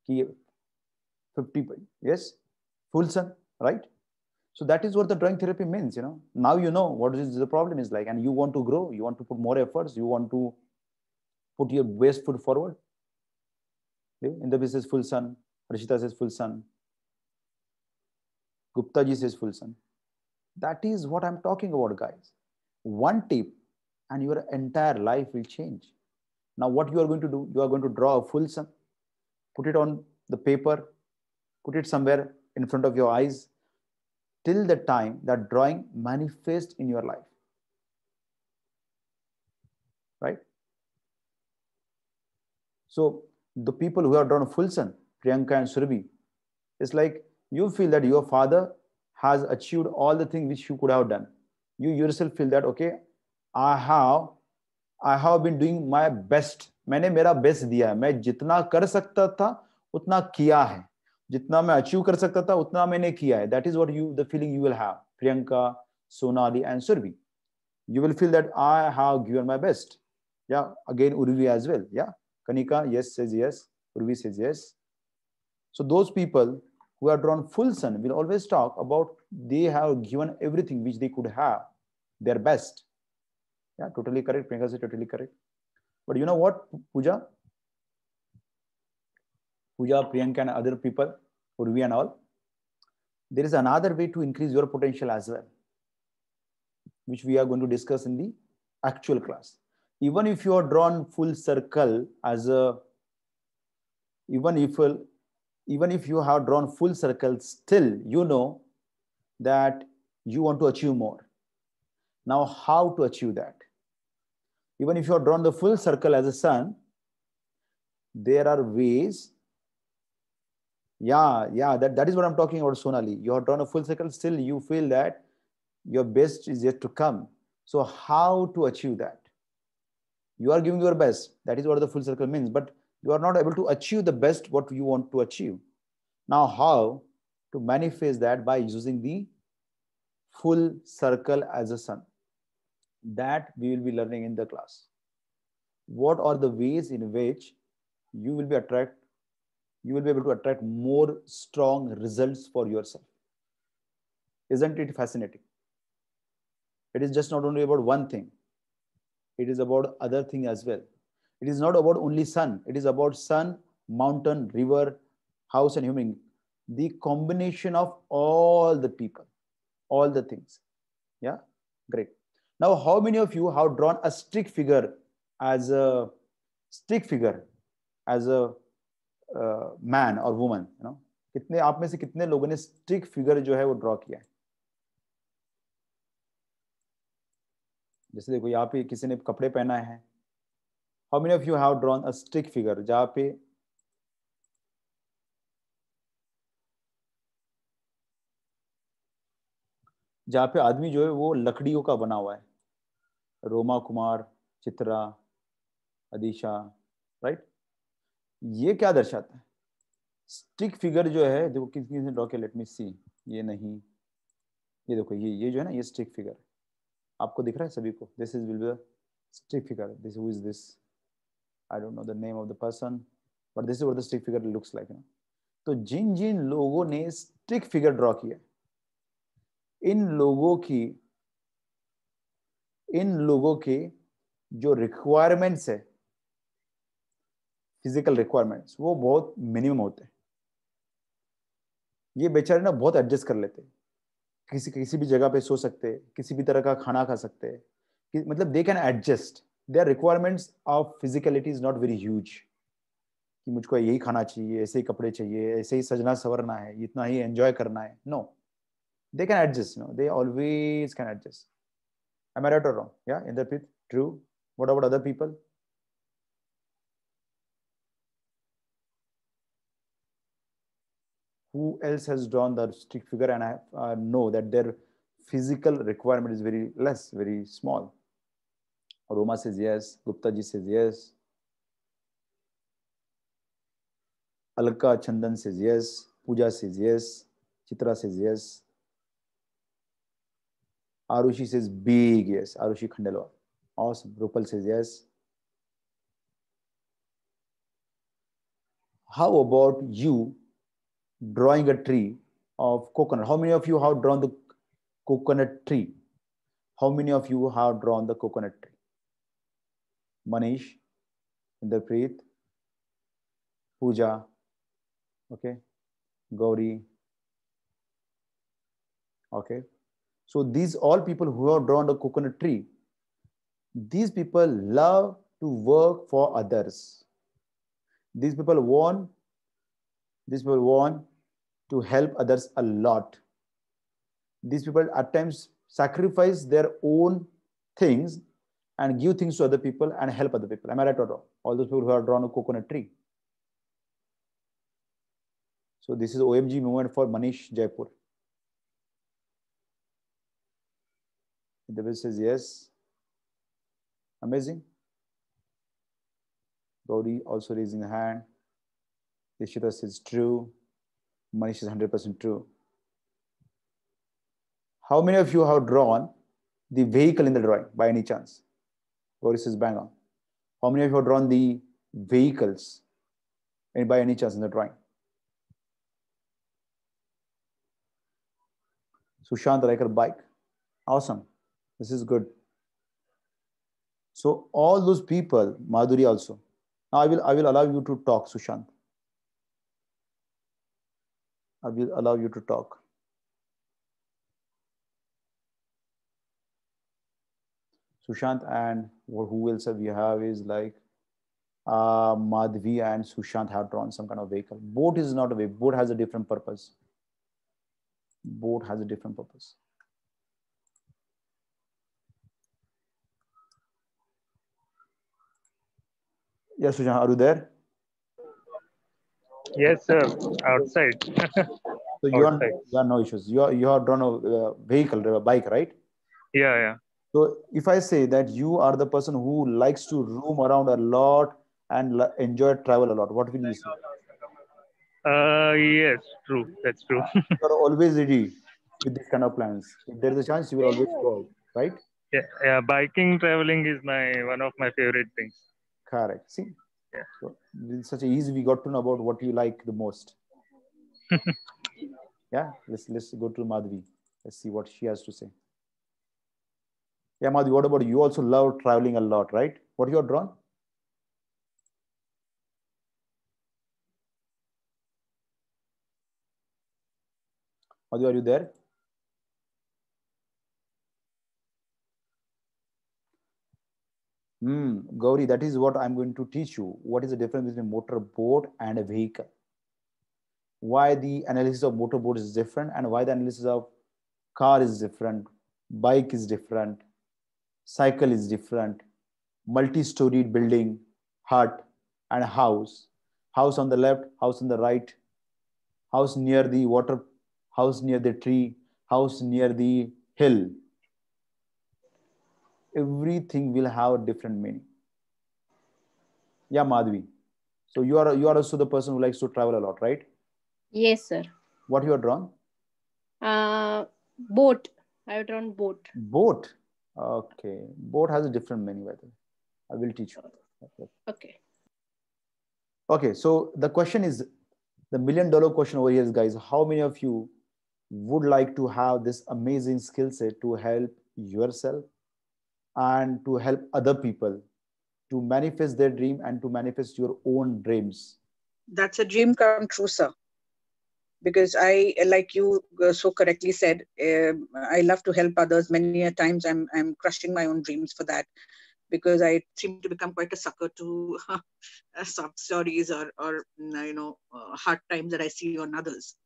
कि 50 yes full sun right so that is what the drawing therapy means you know now you know what is the problem is like and you want to grow you want to put more efforts you want to put your best foot forward in the business full sun Rishita says full sun Gupta ji says full sun that is what i'm talking about guys one tip and your entire life will change now what you are going to do you are going to draw a full sun put it on the paper put it somewhere in front of your eyes till the time that drawing manifests in your life. Right? So the people who have drawn full sun, Priyanka and Surabhi, it's like you feel that your father has achieved all the things which you could have done. You yourself feel that okay, I have I have been doing my best. मैंने मेरा best दिया है मैं जितना कर सकता था उतना किया है जितना मैं अचीव कर सकता था उतना मैंने किया है that is what you the feeling you will have Priyanka Sonali answer भी you will feel that I have given my best या अगेन उर्वी एज वेल या Kanika yes says yes Urvi says yes so those people who are drawn full sun will always talk about they have given everything which they could have their best या totally correct Priyanka says totally correct but you know what Puja Puja, Priyanka, and other people, Urvi and all, there is another way to increase your potential as well, which we are going to discuss in the actual class. Even if you are drawn full circle as a, even if, even if you have drawn full circle, still you know that you want to achieve more. Now, how to achieve that? Even if you are drawn the full circle as a sun, there are ways yeah yeah that, that is what i'm talking about sonali you have drawn a full circle still you feel that your best is yet to come so how to achieve that you are giving your best that is what the full circle means but you are not able to achieve the best what you want to achieve now how to manifest that by using the full circle as a sun that we will be learning in the class what are the ways in which you will be attract you will be able to attract more strong results for yourself. Isn't it fascinating? It is just not only about one thing, it is about other thing as well. It is not about only sun, it is about sun, mountain, river, house, and human. The combination of all the people, all the things. Yeah, great. Now, how many of you have drawn a stick figure as a stick figure as a man और woman you know कितने आप में से कितने लोगों ने stick figure जो है वो ड्रॉ किया है जैसे देखो यहाँ पे किसी ने कपड़े पहना है how many of you have drawn a stick figure जहाँ पे जहाँ पे आदमी जो है वो लकड़ियों का बना हुआ है रोमा कुमार चित्रा अदिशा राइट ये क्या दर्शाता है स्टिक फिगर जो है देखो किस किसने ड्रॉ किया लेट मी सी ये नहीं ये देखो ये ये जो है ना ये स्टिक फिगर है आपको दिख रहा है सभी को this is will be stick figure this who is this I don't know the name of the person but this is the stick figure looks like ना तो जिन जिन लोगों ने स्टिक फिगर ड्रॉ किया इन लोगों की इन लोगों के जो रिक्वायरमेंट्स है फिजिकल रिक्वायरमेंट्स वो बहुत मिनिमम होते हैं ये बेचारे ना बहुत एडजस्ट कर लेते किसी किसी भी जगह पे सो सकते किसी भी तरह का खाना खा सकते मतलब they can adjust they are requirements of physicality is not very huge कि मुझको यही खाना चाहिए ऐसे ही कपड़े चाहिए ऐसे ही सजना संवरना है इतना ही एंजॉय करना है no they can adjust no they always can adjust I मैर रॉन्ग या Inderpreet true what about other people who else has drawn that stick figure and I uh, know that their physical requirement is very less, very small. Roma says yes, Gupta ji says yes, Alka Chandan says yes, Puja says yes, Chitra says yes, Arushi says big yes, Arushi Khandelwal. Awesome, Rupal says yes. How about you drawing a tree of coconut. How many of you have drawn the coconut tree? How many of you have drawn the coconut tree? Manish, Indrapreet, Pooja, okay, Gauri, okay. So these all people who have drawn the coconut tree, these people love to work for others. These people want these people want to help others a lot. These people at times sacrifice their own things and give things to other people and help other people. Am I right or wrong? All those people who are drawn a coconut tree. So this is OMG moment for Manish Jaipur. The bill says yes. Amazing. Gauri also raising a hand. Ishita is true. Manish is 100% true. How many of you have drawn the vehicle in the drawing by any chance? Boris is bang on. How many of you have drawn the vehicles by any chance in the drawing? Sushant Raikar bike. Awesome. This is good. So all those people, Madhuri also. Now I will I will allow you to talk, Sushant. I will allow you to talk. Sushant and or who else we have is like uh, Madhvi and Sushant have drawn some kind of vehicle. Boat is not a vehicle. Boat has a different purpose. Boat has a different purpose. Yes, Sushant, are you there? Yes, sir. Outside. <laughs> so you Outside. are no issues. You are you are drawn a uh, vehicle, a bike, right? Yeah, yeah. So if I say that you are the person who likes to roam around a lot and enjoy travel a lot, what will you say? Uh, yes, true. That's true. <laughs> you are always ready with this kind of plans. If there is a chance, you will always go out, right? Yeah, yeah. Biking, traveling is my one of my favorite things. Correct. See, so, in such a easy, we got to know about what you like the most. <laughs> yeah, let's let's go to Madhvi. Let's see what she has to say. Yeah, Madhvi, what about you? you also love traveling a lot, right? What you are drawn? Madhvi, are you there? Mm, Gauri, that is what I'm going to teach you. What is the difference between motor boat and a vehicle? Why the analysis of motor boat is different and why the analysis of car is different, bike is different, cycle is different, multi-storied building, hut and house. House on the left, house on the right, house near the water, house near the tree, house near the hill, everything will have a different meaning. Yeah, Madhvi. So you are you are also the person who likes to travel a lot, right? Yes, sir. What you are drawn? Uh, boat. I have drawn boat. Boat. Okay. Boat has a different meaning, by the way. I will teach you. Okay. okay. Okay. So the question is the million dollar question over here is, guys, how many of you would like to have this amazing skill set to help yourself and to help other people to manifest their dream and to manifest your own dreams that's a dream come true sir because i like you uh, so correctly said uh, i love to help others many a times i'm i'm crushing my own dreams for that because i seem to become quite a sucker to <laughs> uh, sob stories or or you know uh, hard times that i see on others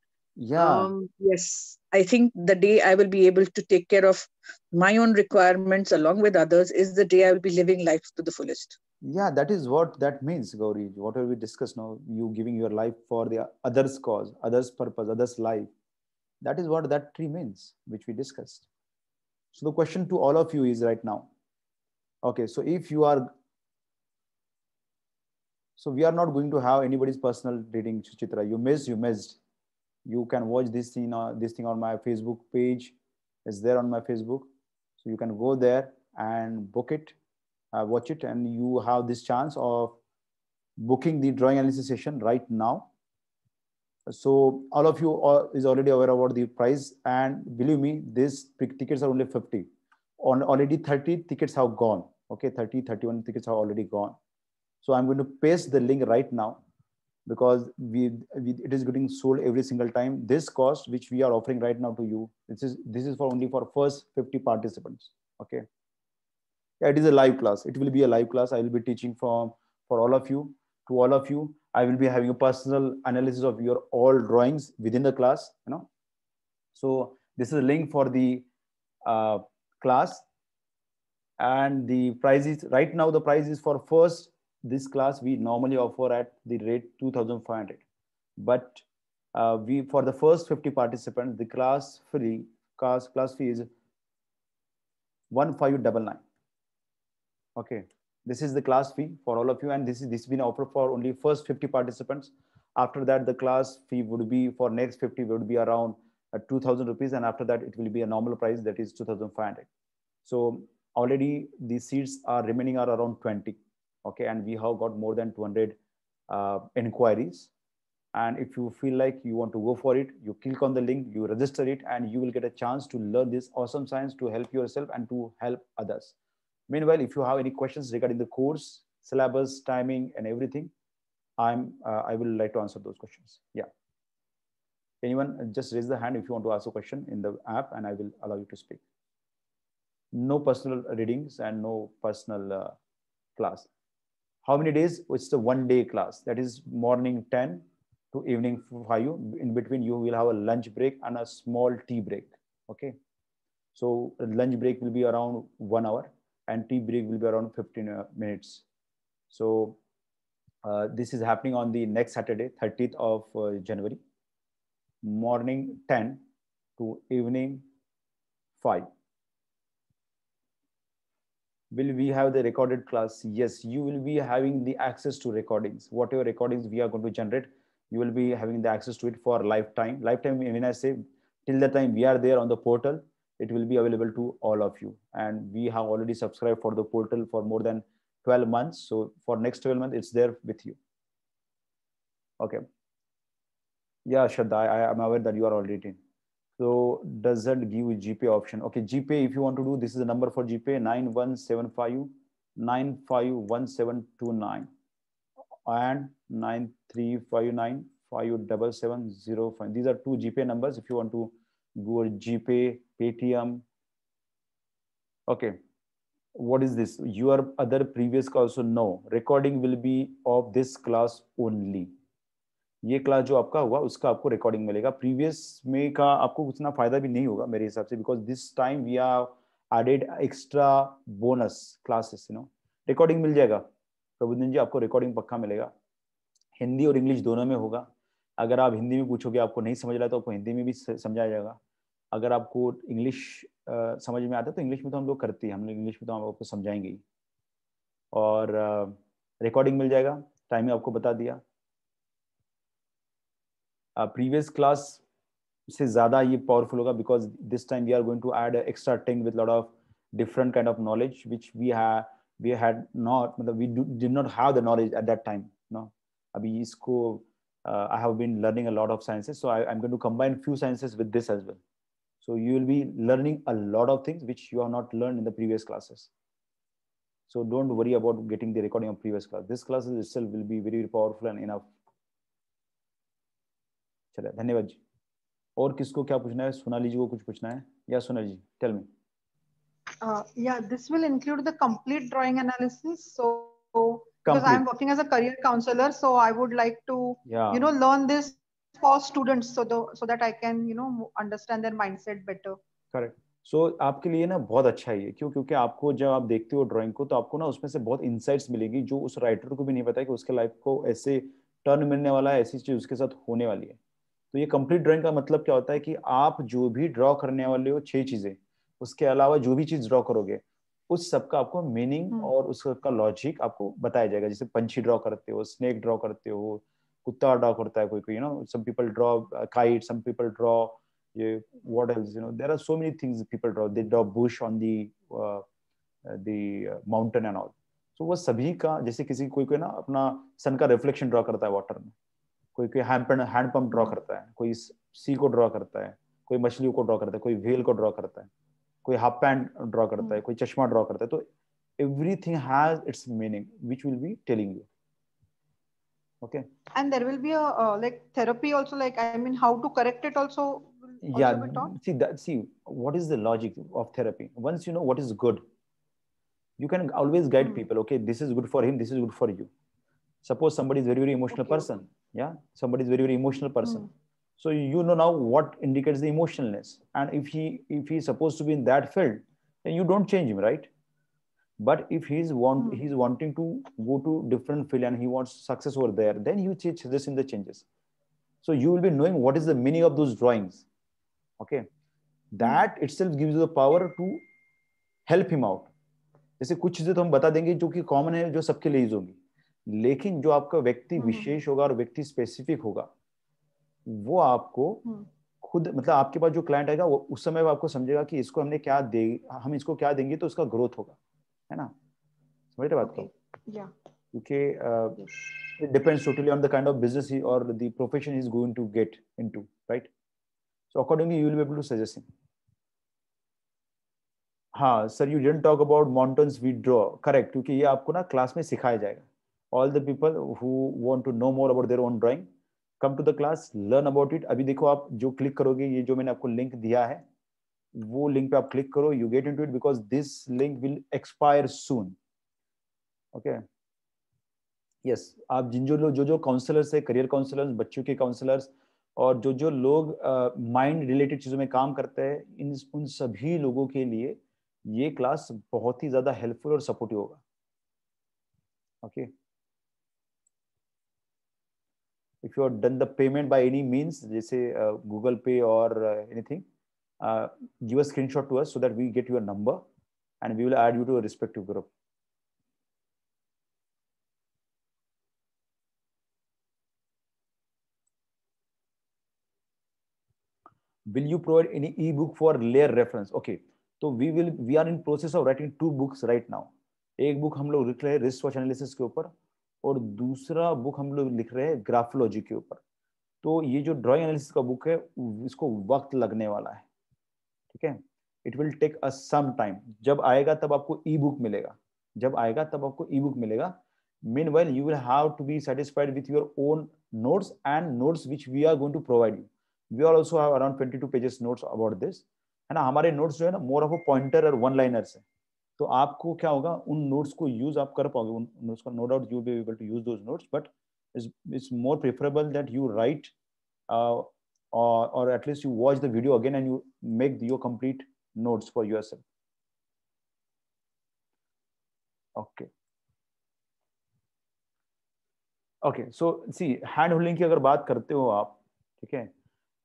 yeah um, yes i think the day i will be able to take care of my own requirements along with others is the day i will be living life to the fullest yeah that is what that means gauri whatever we discussed now you giving your life for the others cause others purpose others life that is what that tree means which we discussed so the question to all of you is right now okay so if you are so we are not going to have anybody's personal reading chitra you missed you missed you can watch this thing, uh, this thing on my Facebook page. It's there on my Facebook. So you can go there and book it, uh, watch it, and you have this chance of booking the drawing analysis session right now. So all of you is already aware about the price, and believe me, these tickets are only 50. On already 30 tickets have gone. Okay, 30, 31 tickets are already gone. So I'm going to paste the link right now because we, we, it is getting sold every single time this cost which we are offering right now to you this is this is for only for first 50 participants okay it is a live class it will be a live class i will be teaching from for all of you to all of you i will be having a personal analysis of your all drawings within the class you know so this is a link for the uh, class and the price is right now the price is for first this class we normally offer at the rate 2500 but uh, we for the first 50 participants the class fee class class fee is 1599 okay this is the class fee for all of you and this is this has been offered for only first 50 participants after that the class fee would be for next 50 would be around uh, 2000 rupees and after that it will be a normal price that is 2500 so already the seats are remaining are around 20 okay and we have got more than 200 uh, inquiries and if you feel like you want to go for it you click on the link you register it and you will get a chance to learn this awesome science to help yourself and to help others meanwhile if you have any questions regarding the course syllabus timing and everything i'm uh, i will like to answer those questions yeah anyone uh, just raise the hand if you want to ask a question in the app and i will allow you to speak no personal readings and no personal uh, class how many days? It's the one day class. That is morning 10 to evening 5. In between, you will have a lunch break and a small tea break. Okay. So lunch break will be around one hour and tea break will be around 15 uh, minutes. So uh, this is happening on the next Saturday, 30th of uh, January, morning 10 to evening 5 will we have the recorded class yes you will be having the access to recordings whatever recordings we are going to generate you will be having the access to it for lifetime lifetime when i say till the time we are there on the portal it will be available to all of you and we have already subscribed for the portal for more than 12 months so for next 12 months it's there with you okay yeah shraddha i am aware that you are already in so doesn't give GPA option. Okay, GPA, if you want to do, this is the number for GPA, 9175, 951729 and 9359 These are two GPA numbers. If you want to go GPA, Paytm. Okay. What is this? Your other previous also no. Recording will be of this class only. ये class जो आपका हुआ उसका आपको recording मिलेगा previous में का आपको उतना फायदा भी नहीं होगा मेरे हिसाब से because this time we are added extra bonus classes you know recording मिल जाएगा प्रबुद्धन जी आपको रिकॉर्डिंग पक्का मिलेगा हिंदी और इंग्लिश दोनों में होगा अगर आप हिंदी में पूछोगे आपको नहीं समझ रहा तो आपको हिंदी में भी समझाया जाएगा अगर आपको इंग्लिश समझ में आता है तो इंग्लिश में तो हम लोग करते हैं हम लोग इंग्लिश में तो हम आपको समझाएंगे और रिकॉर्डिंग मिल जाएगा टाइमिंग आपको बता दिया Uh, previous class से ज़्यादा ये powerful होगा because this time we are going to add extra thing with lot of different kind of knowledge which we have we had not मतलब we do, did not have the knowledge at that time no अभी इसको uh, I have been learning a lot of sciences so I, I'm going to combine few sciences with this as well so you will be learning a lot of things which you have not learned in the previous classes so don't worry about getting the recording of previous class this class itself will be very powerful and enough चले धन्यवाद जी और किसको क्या पूछना है सोनाली जी को कुछ पूछना है या सोनाली जी tell me yeah this will include the complete drawing analysis so because i am working as a career counselor so i would like to yeah. you know learn this for students so the, so that i can you know understand their mindset better so so, आपके लिए ना बहुत अच्छा है क्यों क्योंकि आपको जब आप देखते हो ड्राइंग को तो आपको ना उसमें से बहुत इनसाइट्स मिलेगी जो उस राइटर को भी नहीं पता है कि उसके लाइफ को ऐसे टर्न मिलने वाला है ऐसी चीज उसके साथ होने वाली है तो ये कंप्लीट ड्राइंग का मतलब क्या होता है कि आप जो भी ड्रॉ करने वाले हो छह चीजें उसके अलावा जो भी चीज ड्रॉ करोगे उस सबका आपको मीनिंग हम्म। और उसका लॉजिक आपको बताया जाएगा जैसे पंछी ड्रॉ करते हो स्नेक ड्रॉ करते हो कुत्ता ड्रॉ करता है कोई कोई you know some people draw kite some people draw ये what else you know there are so many things people draw they draw bush on the uh, mountain and all तो वो सभी का जैसे किसी कोई कोई ना अपना सन का रिफ्लेक्शन ड्रॉ करता है वाटर में कोई कोई हैंड हैंड ड्रॉ करता है कोई सी को ड्रॉ करता है कोई मछलियों को ड्रॉ करता है कोई व्हील को ड्रॉ करता है कोई हाफ पैंट ड्रॉ करता है कोई चश्मा ड्रॉ करता है तो everything has its meaning which will be telling you okay and there will be a uh, like therapy also like i mean how to correct it also, also yeah see that see what is the logic of therapy once you know what is good you can always guide mm. hmm people okay this is good for him this is good for you suppose somebody is very very emotional okay. person yeah somebody is very very emotional person mm. so you know now what indicates the emotionalness and if he if he's supposed to be in that field then you don't change him right but if he's want mm. he's wanting to go to different field and he wants success over there then you change this in the changes so you will be knowing what is the meaning of those drawings okay that itself gives you the power to help him out जैसे कुछ चीजें तो हम बता देंगे जो कि common है जो सबके लिए यूज होंगी लेकिन जो आपका व्यक्ति हम्म। विशेष होगा और व्यक्ति स्पेसिफिक होगा वो आपको हम्म। खुद मतलब आपके पास जो क्लाइंट आएगा वो उस समय आपको समझेगा कि इसको हमने क्या दे हम इसको क्या देंगे तो उसका ग्रोथ होगा है ना समझ रहे बात को क्योंकि it depends totally on the kind of business और the profession is going to get into right so accordingly you will be able to suggest him हाँ sir you didn't talk about mountains withdraw correct क्योंकि ये आपको ना class में सिखाया जाएगा all the people who want to know more about their own drawing come to the class learn about it अभी देखो आप जो क्लिक करोगे ये जो मैंने आपको लिंक दिया है वो लिंक पे आप क्लिक करो you get into it because this link will expire soon okay yes आप जिन जो लोग जो जो काउंसलर्स है करियर काउंसलर्स बच्चों के काउंसलर्स और जो जो लोग माइंड रिलेटेड चीज़ों में काम करते हैं इन उन सभी लोगों के लिए ये क्लास बहुत ही ज़्यादा हेल्पफुल और सपोर्टिव होगा okay okay? if you have done the payment by any means, they say uh, Google Pay or uh, anything, uh, give a screenshot to us so that we get your number and we will add you to a respective group. Will you provide any ebook for layer reference? Okay, तो we will we are in process of writing two books right now एक book हम लोग लिख रहे हैं risk watch analysis के ऊपर और दूसरा बुक हम लोग लिख रहे हैं ग्राफोलॉजी के ऊपर तो ये जो ड्राइंग एनालिसिस का बुक है इसको वक्त लगने वाला है ठीक है it will take a some time जब आएगा तब आपको ई बुक मिलेगा जब आएगा तब आपको ई बुक मिलेगा mean well you will have to be satisfied with your own notes and notes which we are going to provide you we are also है ना हमारे नोट्स जो है ना मोर ऑफ अ पॉइंटर और one liners है तो आपको क्या होगा उन नोट्स को यूज आप कर पाओगे उन नोट्स का no doubt you be able to use those notes but it's more preferable that you write और at least you watch the the again and you make your complete notes for yourself okay okay so see hand holding की अगर बात करते हो आप ठीक है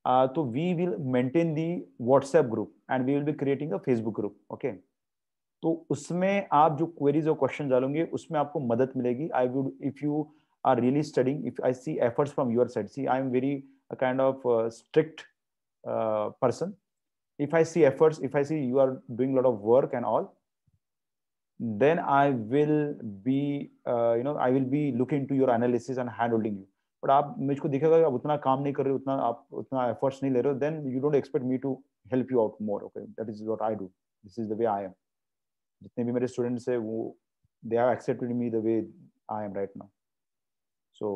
uh, तो we will maintain the WhatsApp group and we will be creating a Facebook group okay okay? तो उसमें आप जो क्वेरीज और क्वेश्चन डालोगे उसमें आपको मदद मिलेगी I would if you are really studying if I see efforts from your side see I am very kind of strict person if I see efforts if i see you are doing a lot of work and all then i will be uh, you know i will be looking into your analysis and handholding you but आप मुझको दिखेगा आप उतना काम नहीं कर रहे उतना आप उतना एफर्ट्स नहीं ले रहे हो then you don't expect me to help you out more okay that is what I do this is the way I am जितने भी मेरे स्टूडेंट्स है वो they are accepted me the way I am right now so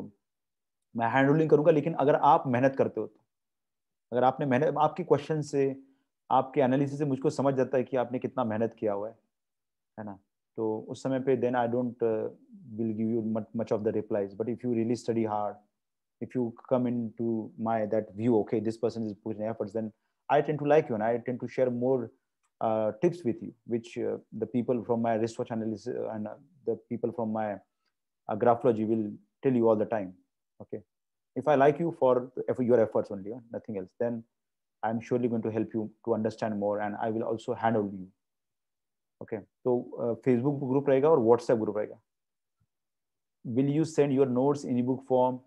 मैं hand holding करूंगा लेकिन अगर आप मेहनत करते हो तो अगर आपने मेहनत आपके क्वेश्चन से आपके एनालिसिस से मुझको समझ जाता है कि आपने कितना मेहनत किया हुआ है है ना तो उस समय पे then I don't will give you much of the replies but if you really study hard if you come in to my that view okay this person is पूछ then I tend to like you and I tend to share more uh, tips with you, which uh, the people from my research analysis uh, and uh, the people from my uh, graphology will tell you all the time. Okay, if I like you for your efforts only, uh, nothing else, then I'm surely going to help you to understand more, and I will also handle you. Okay, so Facebook group or WhatsApp group Will you send your notes in ebook form?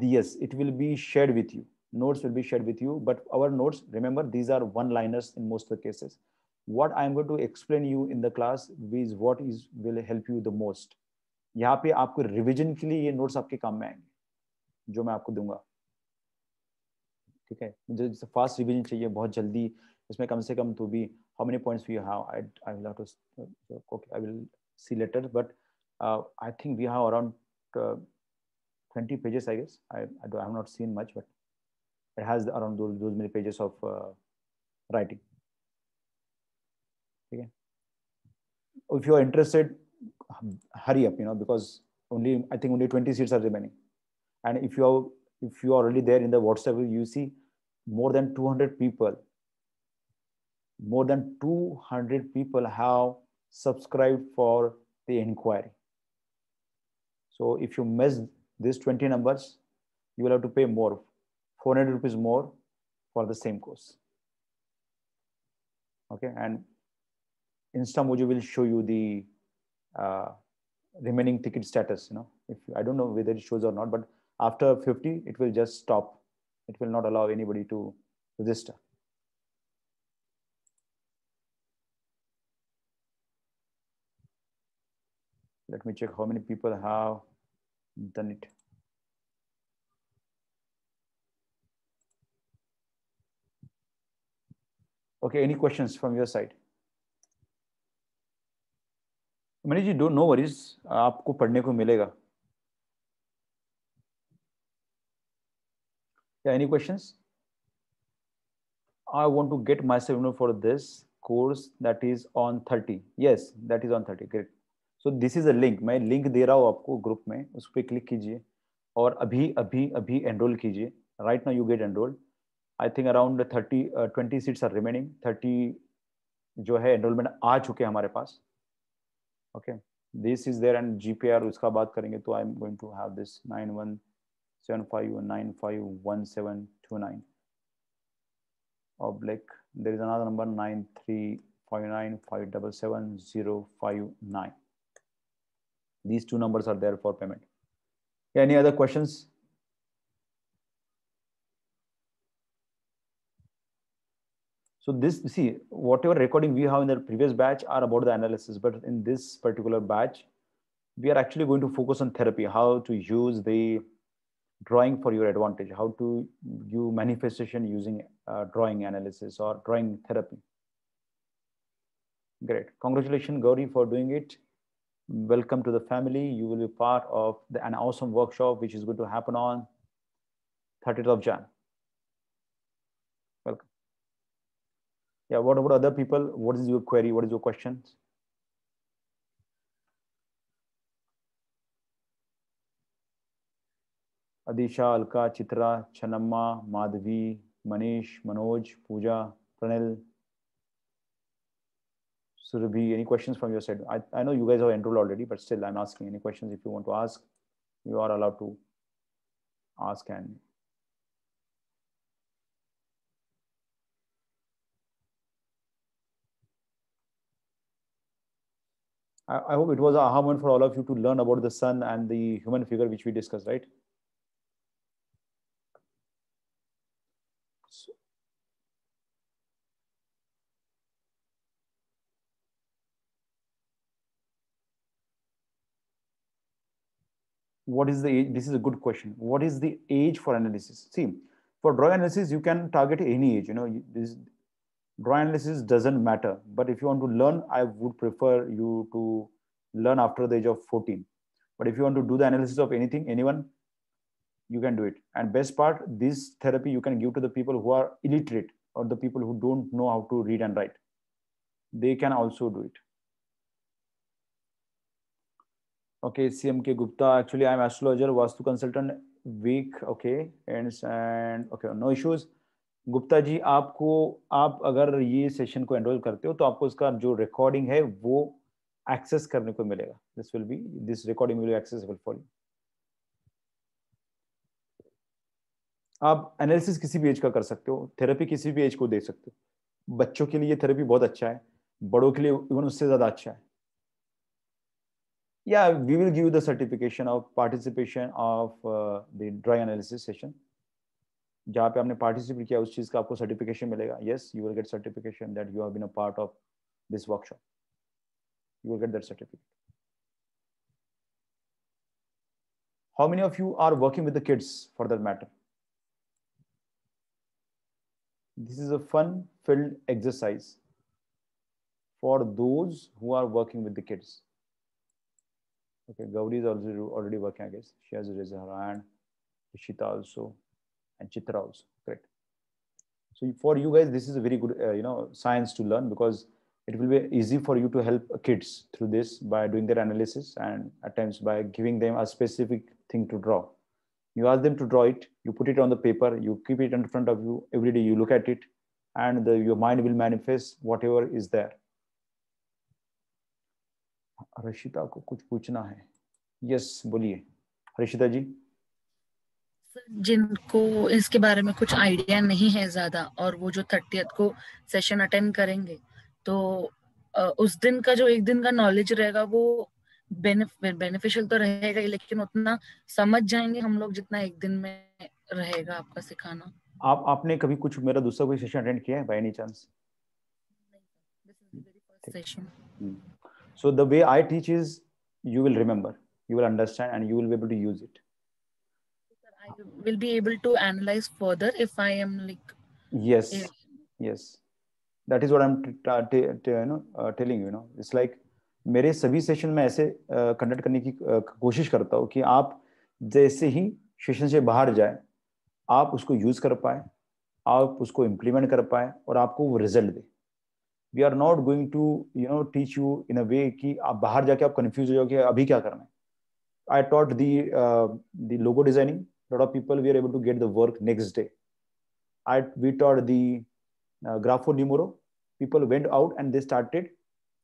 Yes, it will be shared with you notes will be shared with you. But our notes, remember, these are one-liners in most of the cases. What I'm going to explain you in the class is what is will help you the most. यहाँ पे आपको revision के लिए ये notes आपके काम में आएंगे जो मैं आपको दूंगा ठीक है मुझे फास्ट रिविजन चाहिए बहुत जल्दी इसमें कम से कम to be how we have? I have I have will uh, uh, 20 pages i guess i i, do, I have not seen much but it has around those, those many pages of uh, writing. Okay. If you are interested, hurry up, you know, because only I think only 20 seats are remaining. And if you are if you are already there in the WhatsApp, you see more than 200 people. More than 200 people have subscribed for the inquiry. So if you miss these 20 numbers, you will have to pay more 400 rupees more for the same course. Okay, and Insta Mojo will show you the uh, remaining ticket status. You know, if I don't know whether it shows or not, but after 50, it will just stop. It will not allow anybody to register. Let me check how many people have done it. Okay, any questions from your side? Manish ji do no worries आपको पढ़ने को मिलेगा any question I want to get myself no for this course that is on thirty yes that is on thirty great so this is a link मैं link दे रहा हूँ आपको group में उस पर क्लिक कीजिए और अभी अभी अभी एनरोल कीजिए right now you get enrolled I think around thirty twenty seats are remaining thirty जो है एनरोलमेंट आ चुके हैं हमारे पास okay this is there and जी उसका बात करेंगे तो I am going to have this nine one seven five nine five one seven two nine oblique there is another number 935957059 these two numbers are there for payment any other questions So this, see, whatever recording we have in the previous batch are about the analysis, but in this particular batch, we are actually going to focus on therapy, how to use the drawing for your advantage, how to do manifestation using uh, drawing analysis or drawing therapy. Great. Congratulations, Gauri, for doing it. Welcome to the family. You will be part of the, an awesome workshop, which is going to happen on 30th of Jan. Yeah, what about other people? What is your query? What is your questions? Adisha, Alka, Chitra, Chanamma, Madhavi, Manish, Manoj, Pooja, Pranil, Surabhi. Any questions from your side? I, I know you guys have enrolled already, but still I'm asking any questions if you want to ask, you are allowed to ask and I, hope it was a moment for all of you to learn about the sun and the human figure which we discussed, right? what is the age? This is a good question. What is the age for analysis? See, for drawing analysis, you can target any age. You know, this, Draw analysis doesn't matter. But if you want to learn, I would prefer you to learn after the age of 14. But if you want to do the analysis of anything, anyone, you can do it. And best part, this therapy you can give to the people who are illiterate or the people who don't know how to read and write. They can also do it. Okay, CMK Gupta. Actually, I'm astrologer, Vastu consultant, week. Okay, and and okay, no issues. Gupta ji आपको आप अगर ये session को enrol करते हो तो आपको उसका जो रिकॉर्डिंग है वो एक्सेस करने को मिलेगा this will be this recording will accessible for you आप एनालिसिस किसी भी एज का कर सकते हो थेरेपी किसी भी एज को दे सकते हो बच्चों के लिए थेरेपी बहुत अच्छा है बड़ों के लिए इवन उससे ज्यादा अच्छा है या we will give the certification of participation of the uh, analysis dry जहाँ you आपने पार्टिसिपेट किया उस चीज़ का आपको सर्टिफिकेशन मिलेगा yes you will get certification that you have been a part of this you will get that certificate. How many of you are working with the kids for that matter? This is a fun filled exercise for those who are working with the kids. Okay, Gauri is already, working, I guess. She has raised her hand. Ishita also and Chitra also. Great. So for you guys, this is a very good, uh, you know, science to learn because it will be easy for you to help kids through this by doing their analysis and at times by giving them a specific thing to draw. You ask them to draw it, you put it on the paper, you keep it in front of you every day, you look at it, and the, your mind will manifest whatever is there. Rashita को कुछ पूछना है yes बोलिए हर्षिता जी जिनको इसके बारे में कुछ आइडिया नहीं है ज्यादा और वो जो थर्टी को सेशन अटेंड करेंगे तो उस दिन का जो एक दिन का नॉलेज रहेगा वो बेनिफिशियल तो रहेगा ही लेकिन उतना समझ जाएंगे हम लोग जितना एक दिन में रहेगा आपका सिखाना आप आपने कभी कुछ मेरा दूसरा कोई सेशन अटेंड किया है by any chance so the way I teach is you will remember you will understand and you will be able to use it I will be able to analyze further if I am like. Yes. Yeah. Yes. That is what I'm you know, uh, telling you. know, it's like मेरे सभी session में ऐसे conduct uh, करने की uh, कोशिश करता हूँ कि आप जैसे ही सेशन से बाहर जाए आप उसको यूज कर पाए आप उसको इम्प्लीमेंट कर पाए और आपको वो result they we are not going to you know teach you in a way कि आप बाहर जाके आप कन्फ्यूज हो जाओ कि अभी क्या करना है I taught the the logo designing a lot of people we are able to get the work next day. i we taught the uh, Grafo Numero. People went out and they started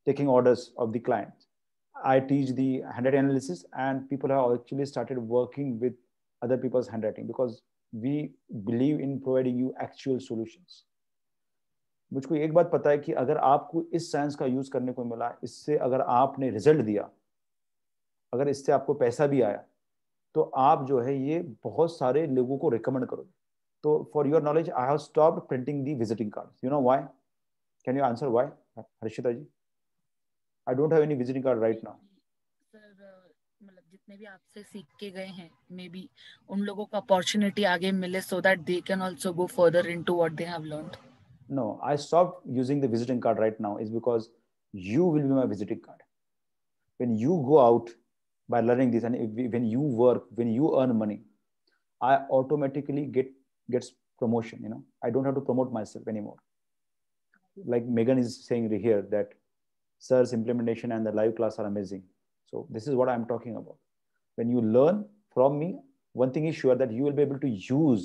taking orders of the clients. I teach the handwriting analysis, and people have actually started working with other people's handwriting because we believe in providing you actual solutions. मुझको एक बात पता है कि अगर आपको इस science का यूज करने को मिला इससे अगर आपने रिजल्ट दिया अगर इससे आपको पैसा भी आया तो आप जो है ये बहुत सारे लोगों को रिकमेंड करोगे तो for your knowledge I have stop printing the visiting card you know why can you answer why Harshita ji I don't have any visiting card right now मतलब जितने भी आपसे सीख के गए हैं मे बी उन लोगों को अपॉर्चुनिटी आगे मिले so that they can also go further into what they have learned no I stop using the visiting card right now is because by learning this and if, when you work when you earn money i automatically get gets promotion you know i don't have to promote myself anymore like megan is saying here that sir's implementation and the live class are amazing so this is what i'm talking about when you learn from me one thing is sure that you will be able to use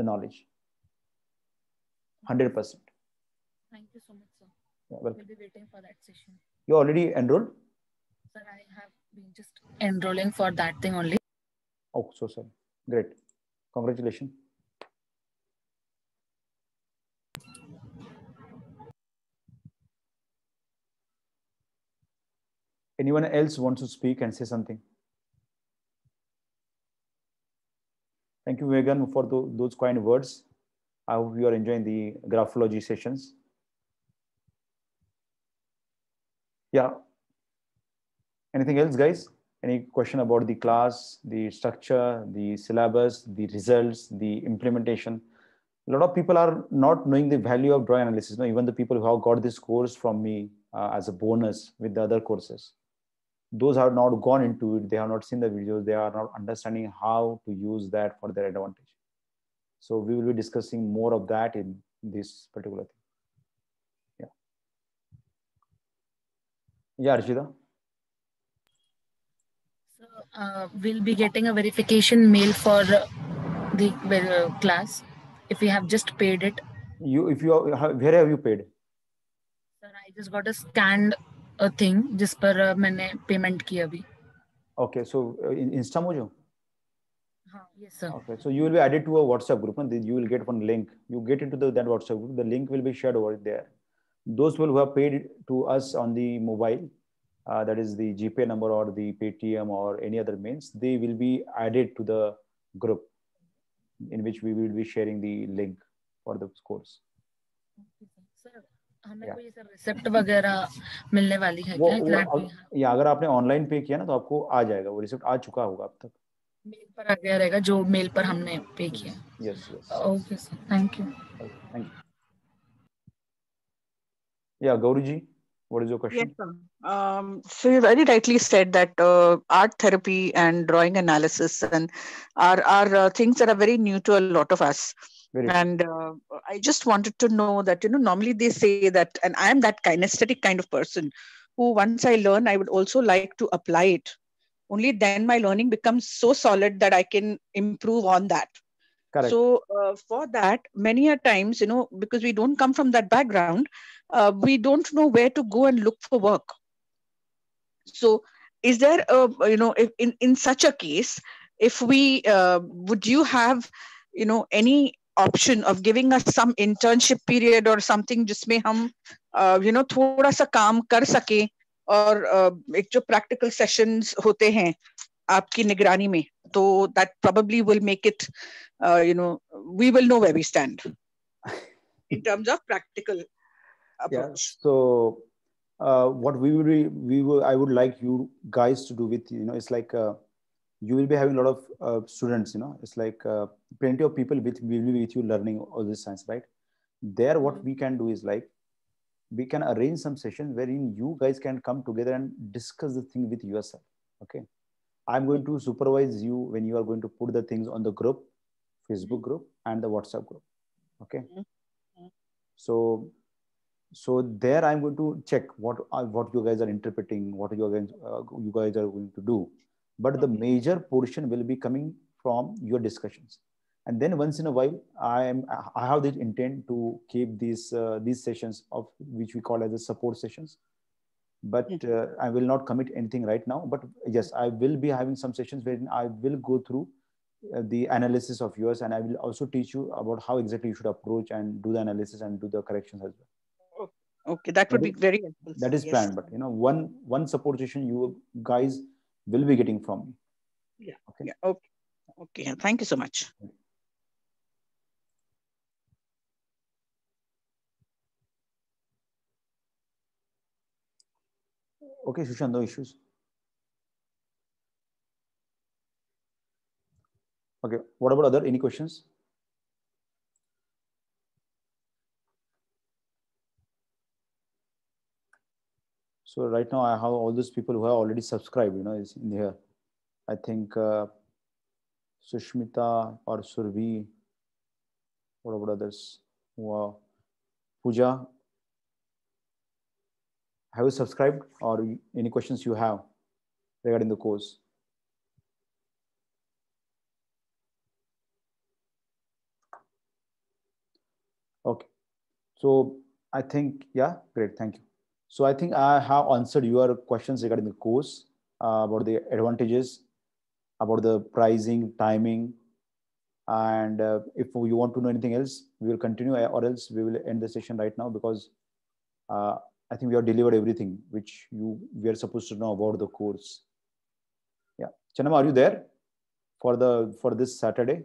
the knowledge 100% thank you so much sir yeah, we'll be waiting for that session you already enrolled sir i have just enrolling for that thing only. Oh, so sorry. Great. Congratulations. Anyone else wants to speak and say something? Thank you, Megan, for the, those kind words. I hope you are enjoying the graphology sessions. Yeah, Anything else, guys? Any question about the class, the structure, the syllabus, the results, the implementation? A lot of people are not knowing the value of dry analysis. No, even the people who have got this course from me uh, as a bonus with the other courses. Those have not gone into it. They have not seen the videos. They are not understanding how to use that for their advantage. So we will be discussing more of that in this particular thing. Yeah. Yeah, Arshida uh, we'll be getting a verification mail for uh, the uh, class if we have just paid it. You, if you, where have you paid? Sir, I just got a scanned a uh, thing जिस पर मैंने payment Okay, so in Instamojo. yes sir. Okay, so you will be added to a WhatsApp group and you will get one link. You get into the, that WhatsApp group. The link will be shared over there. Those people who have paid to us on the mobile, that is the GPA number or the Paytm or any other means, they will be added to the group in which we will be sharing the link for the course. Sir, receipt वगैरह मिलने वाली है वो, क्या वो, अगर आपने online पे किया ना तो आपको आ जाएगा वो रिसेप्ट आ चुका होगा अब तक मेल पर आ गया रहेगा जो मेल पर हमने पे किया yes okay sir thank you thank you yeah Gauri ji what is your question yes, um, so you very rightly said that uh, art therapy and drawing analysis and are, are uh, things that are very new to a lot of us very and uh, i just wanted to know that you know normally they say that and i am that kinesthetic kind of person who once i learn i would also like to apply it only then my learning becomes so solid that i can improve on that Correct. so uh, for that many a times you know because we don't come from that background uh, we don't know where to go and look for work. So, is there a you know if, in in such a case, if we uh, would you have you know any option of giving us some internship period or something जिसमें हम uh, you know थोड़ा सा काम कर सके और uh, एक jo practical sessions hote hain आपकी nigrani में तो that probably will make it uh, you know we will know where we stand <laughs> in terms of practical approach? Yeah. So uh, what we will we will I would like you guys to do with you know it's like uh, you will be having a lot of uh, students you know it's like uh, plenty of people with will be with you learning all this science right there what mm-hmm. we can do is like we can arrange some session wherein you guys can come together and discuss the thing with yourself okay i'm going to supervise you when you are going to put the things on the group facebook group and the whatsapp group okay mm-hmm. so so there i'm going to check what uh, what you guys are interpreting what you guys uh, you guys are going to do but okay. the major portion will be coming from your discussions and then once in a while i am i have the intent to keep these uh, these sessions of which we call as the support sessions but uh, i will not commit anything right now but yes i will be having some sessions where i will go through uh, the analysis of yours and i will also teach you about how exactly you should approach and do the analysis and do the corrections as well Okay, that would that be is, very helpful. That is yes. planned, but you know, one one support session you guys will be getting from me. Yeah. Okay. Yeah. Okay. Okay. Thank you so much. Okay, Sushant, no issues. Okay, what about other any questions? So right now I have all those people who have already subscribed, you know, is in here. I think uh, Sushmita or Survi, what about others? Wow. Puja, have you subscribed or any questions you have regarding the course? Okay. So I think, yeah, great. Thank you. So I think I have answered your questions regarding the course, uh, about the advantages, about the pricing, timing. And uh, if you want to know anything else, we will continue uh, or else we will end the session right now because uh, I think we have delivered everything which you we are supposed to know about the course. Yeah. Chanam, are you there for the for this Saturday?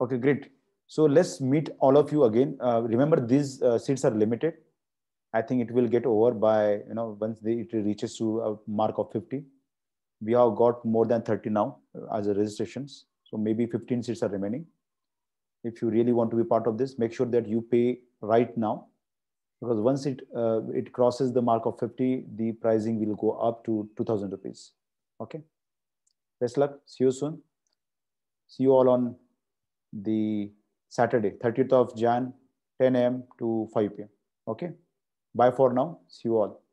Okay, great. So let's meet all of you again. Uh, remember, these uh, seats are limited. I think it will get over by, you know, once it reaches to a mark of 50. We have got more than 30 now uh, as a registrations. So maybe 15 seats are remaining. If you really want to be part of this, make sure that you pay right now. Because once it, uh, it crosses the mark of 50, the pricing will go up to 2000 rupees. Okay. Best luck. See you soon. See you all on the Saturday, 30th of Jan, 10 a.m. to 5 p.m. Okay. Bye for now. See you all.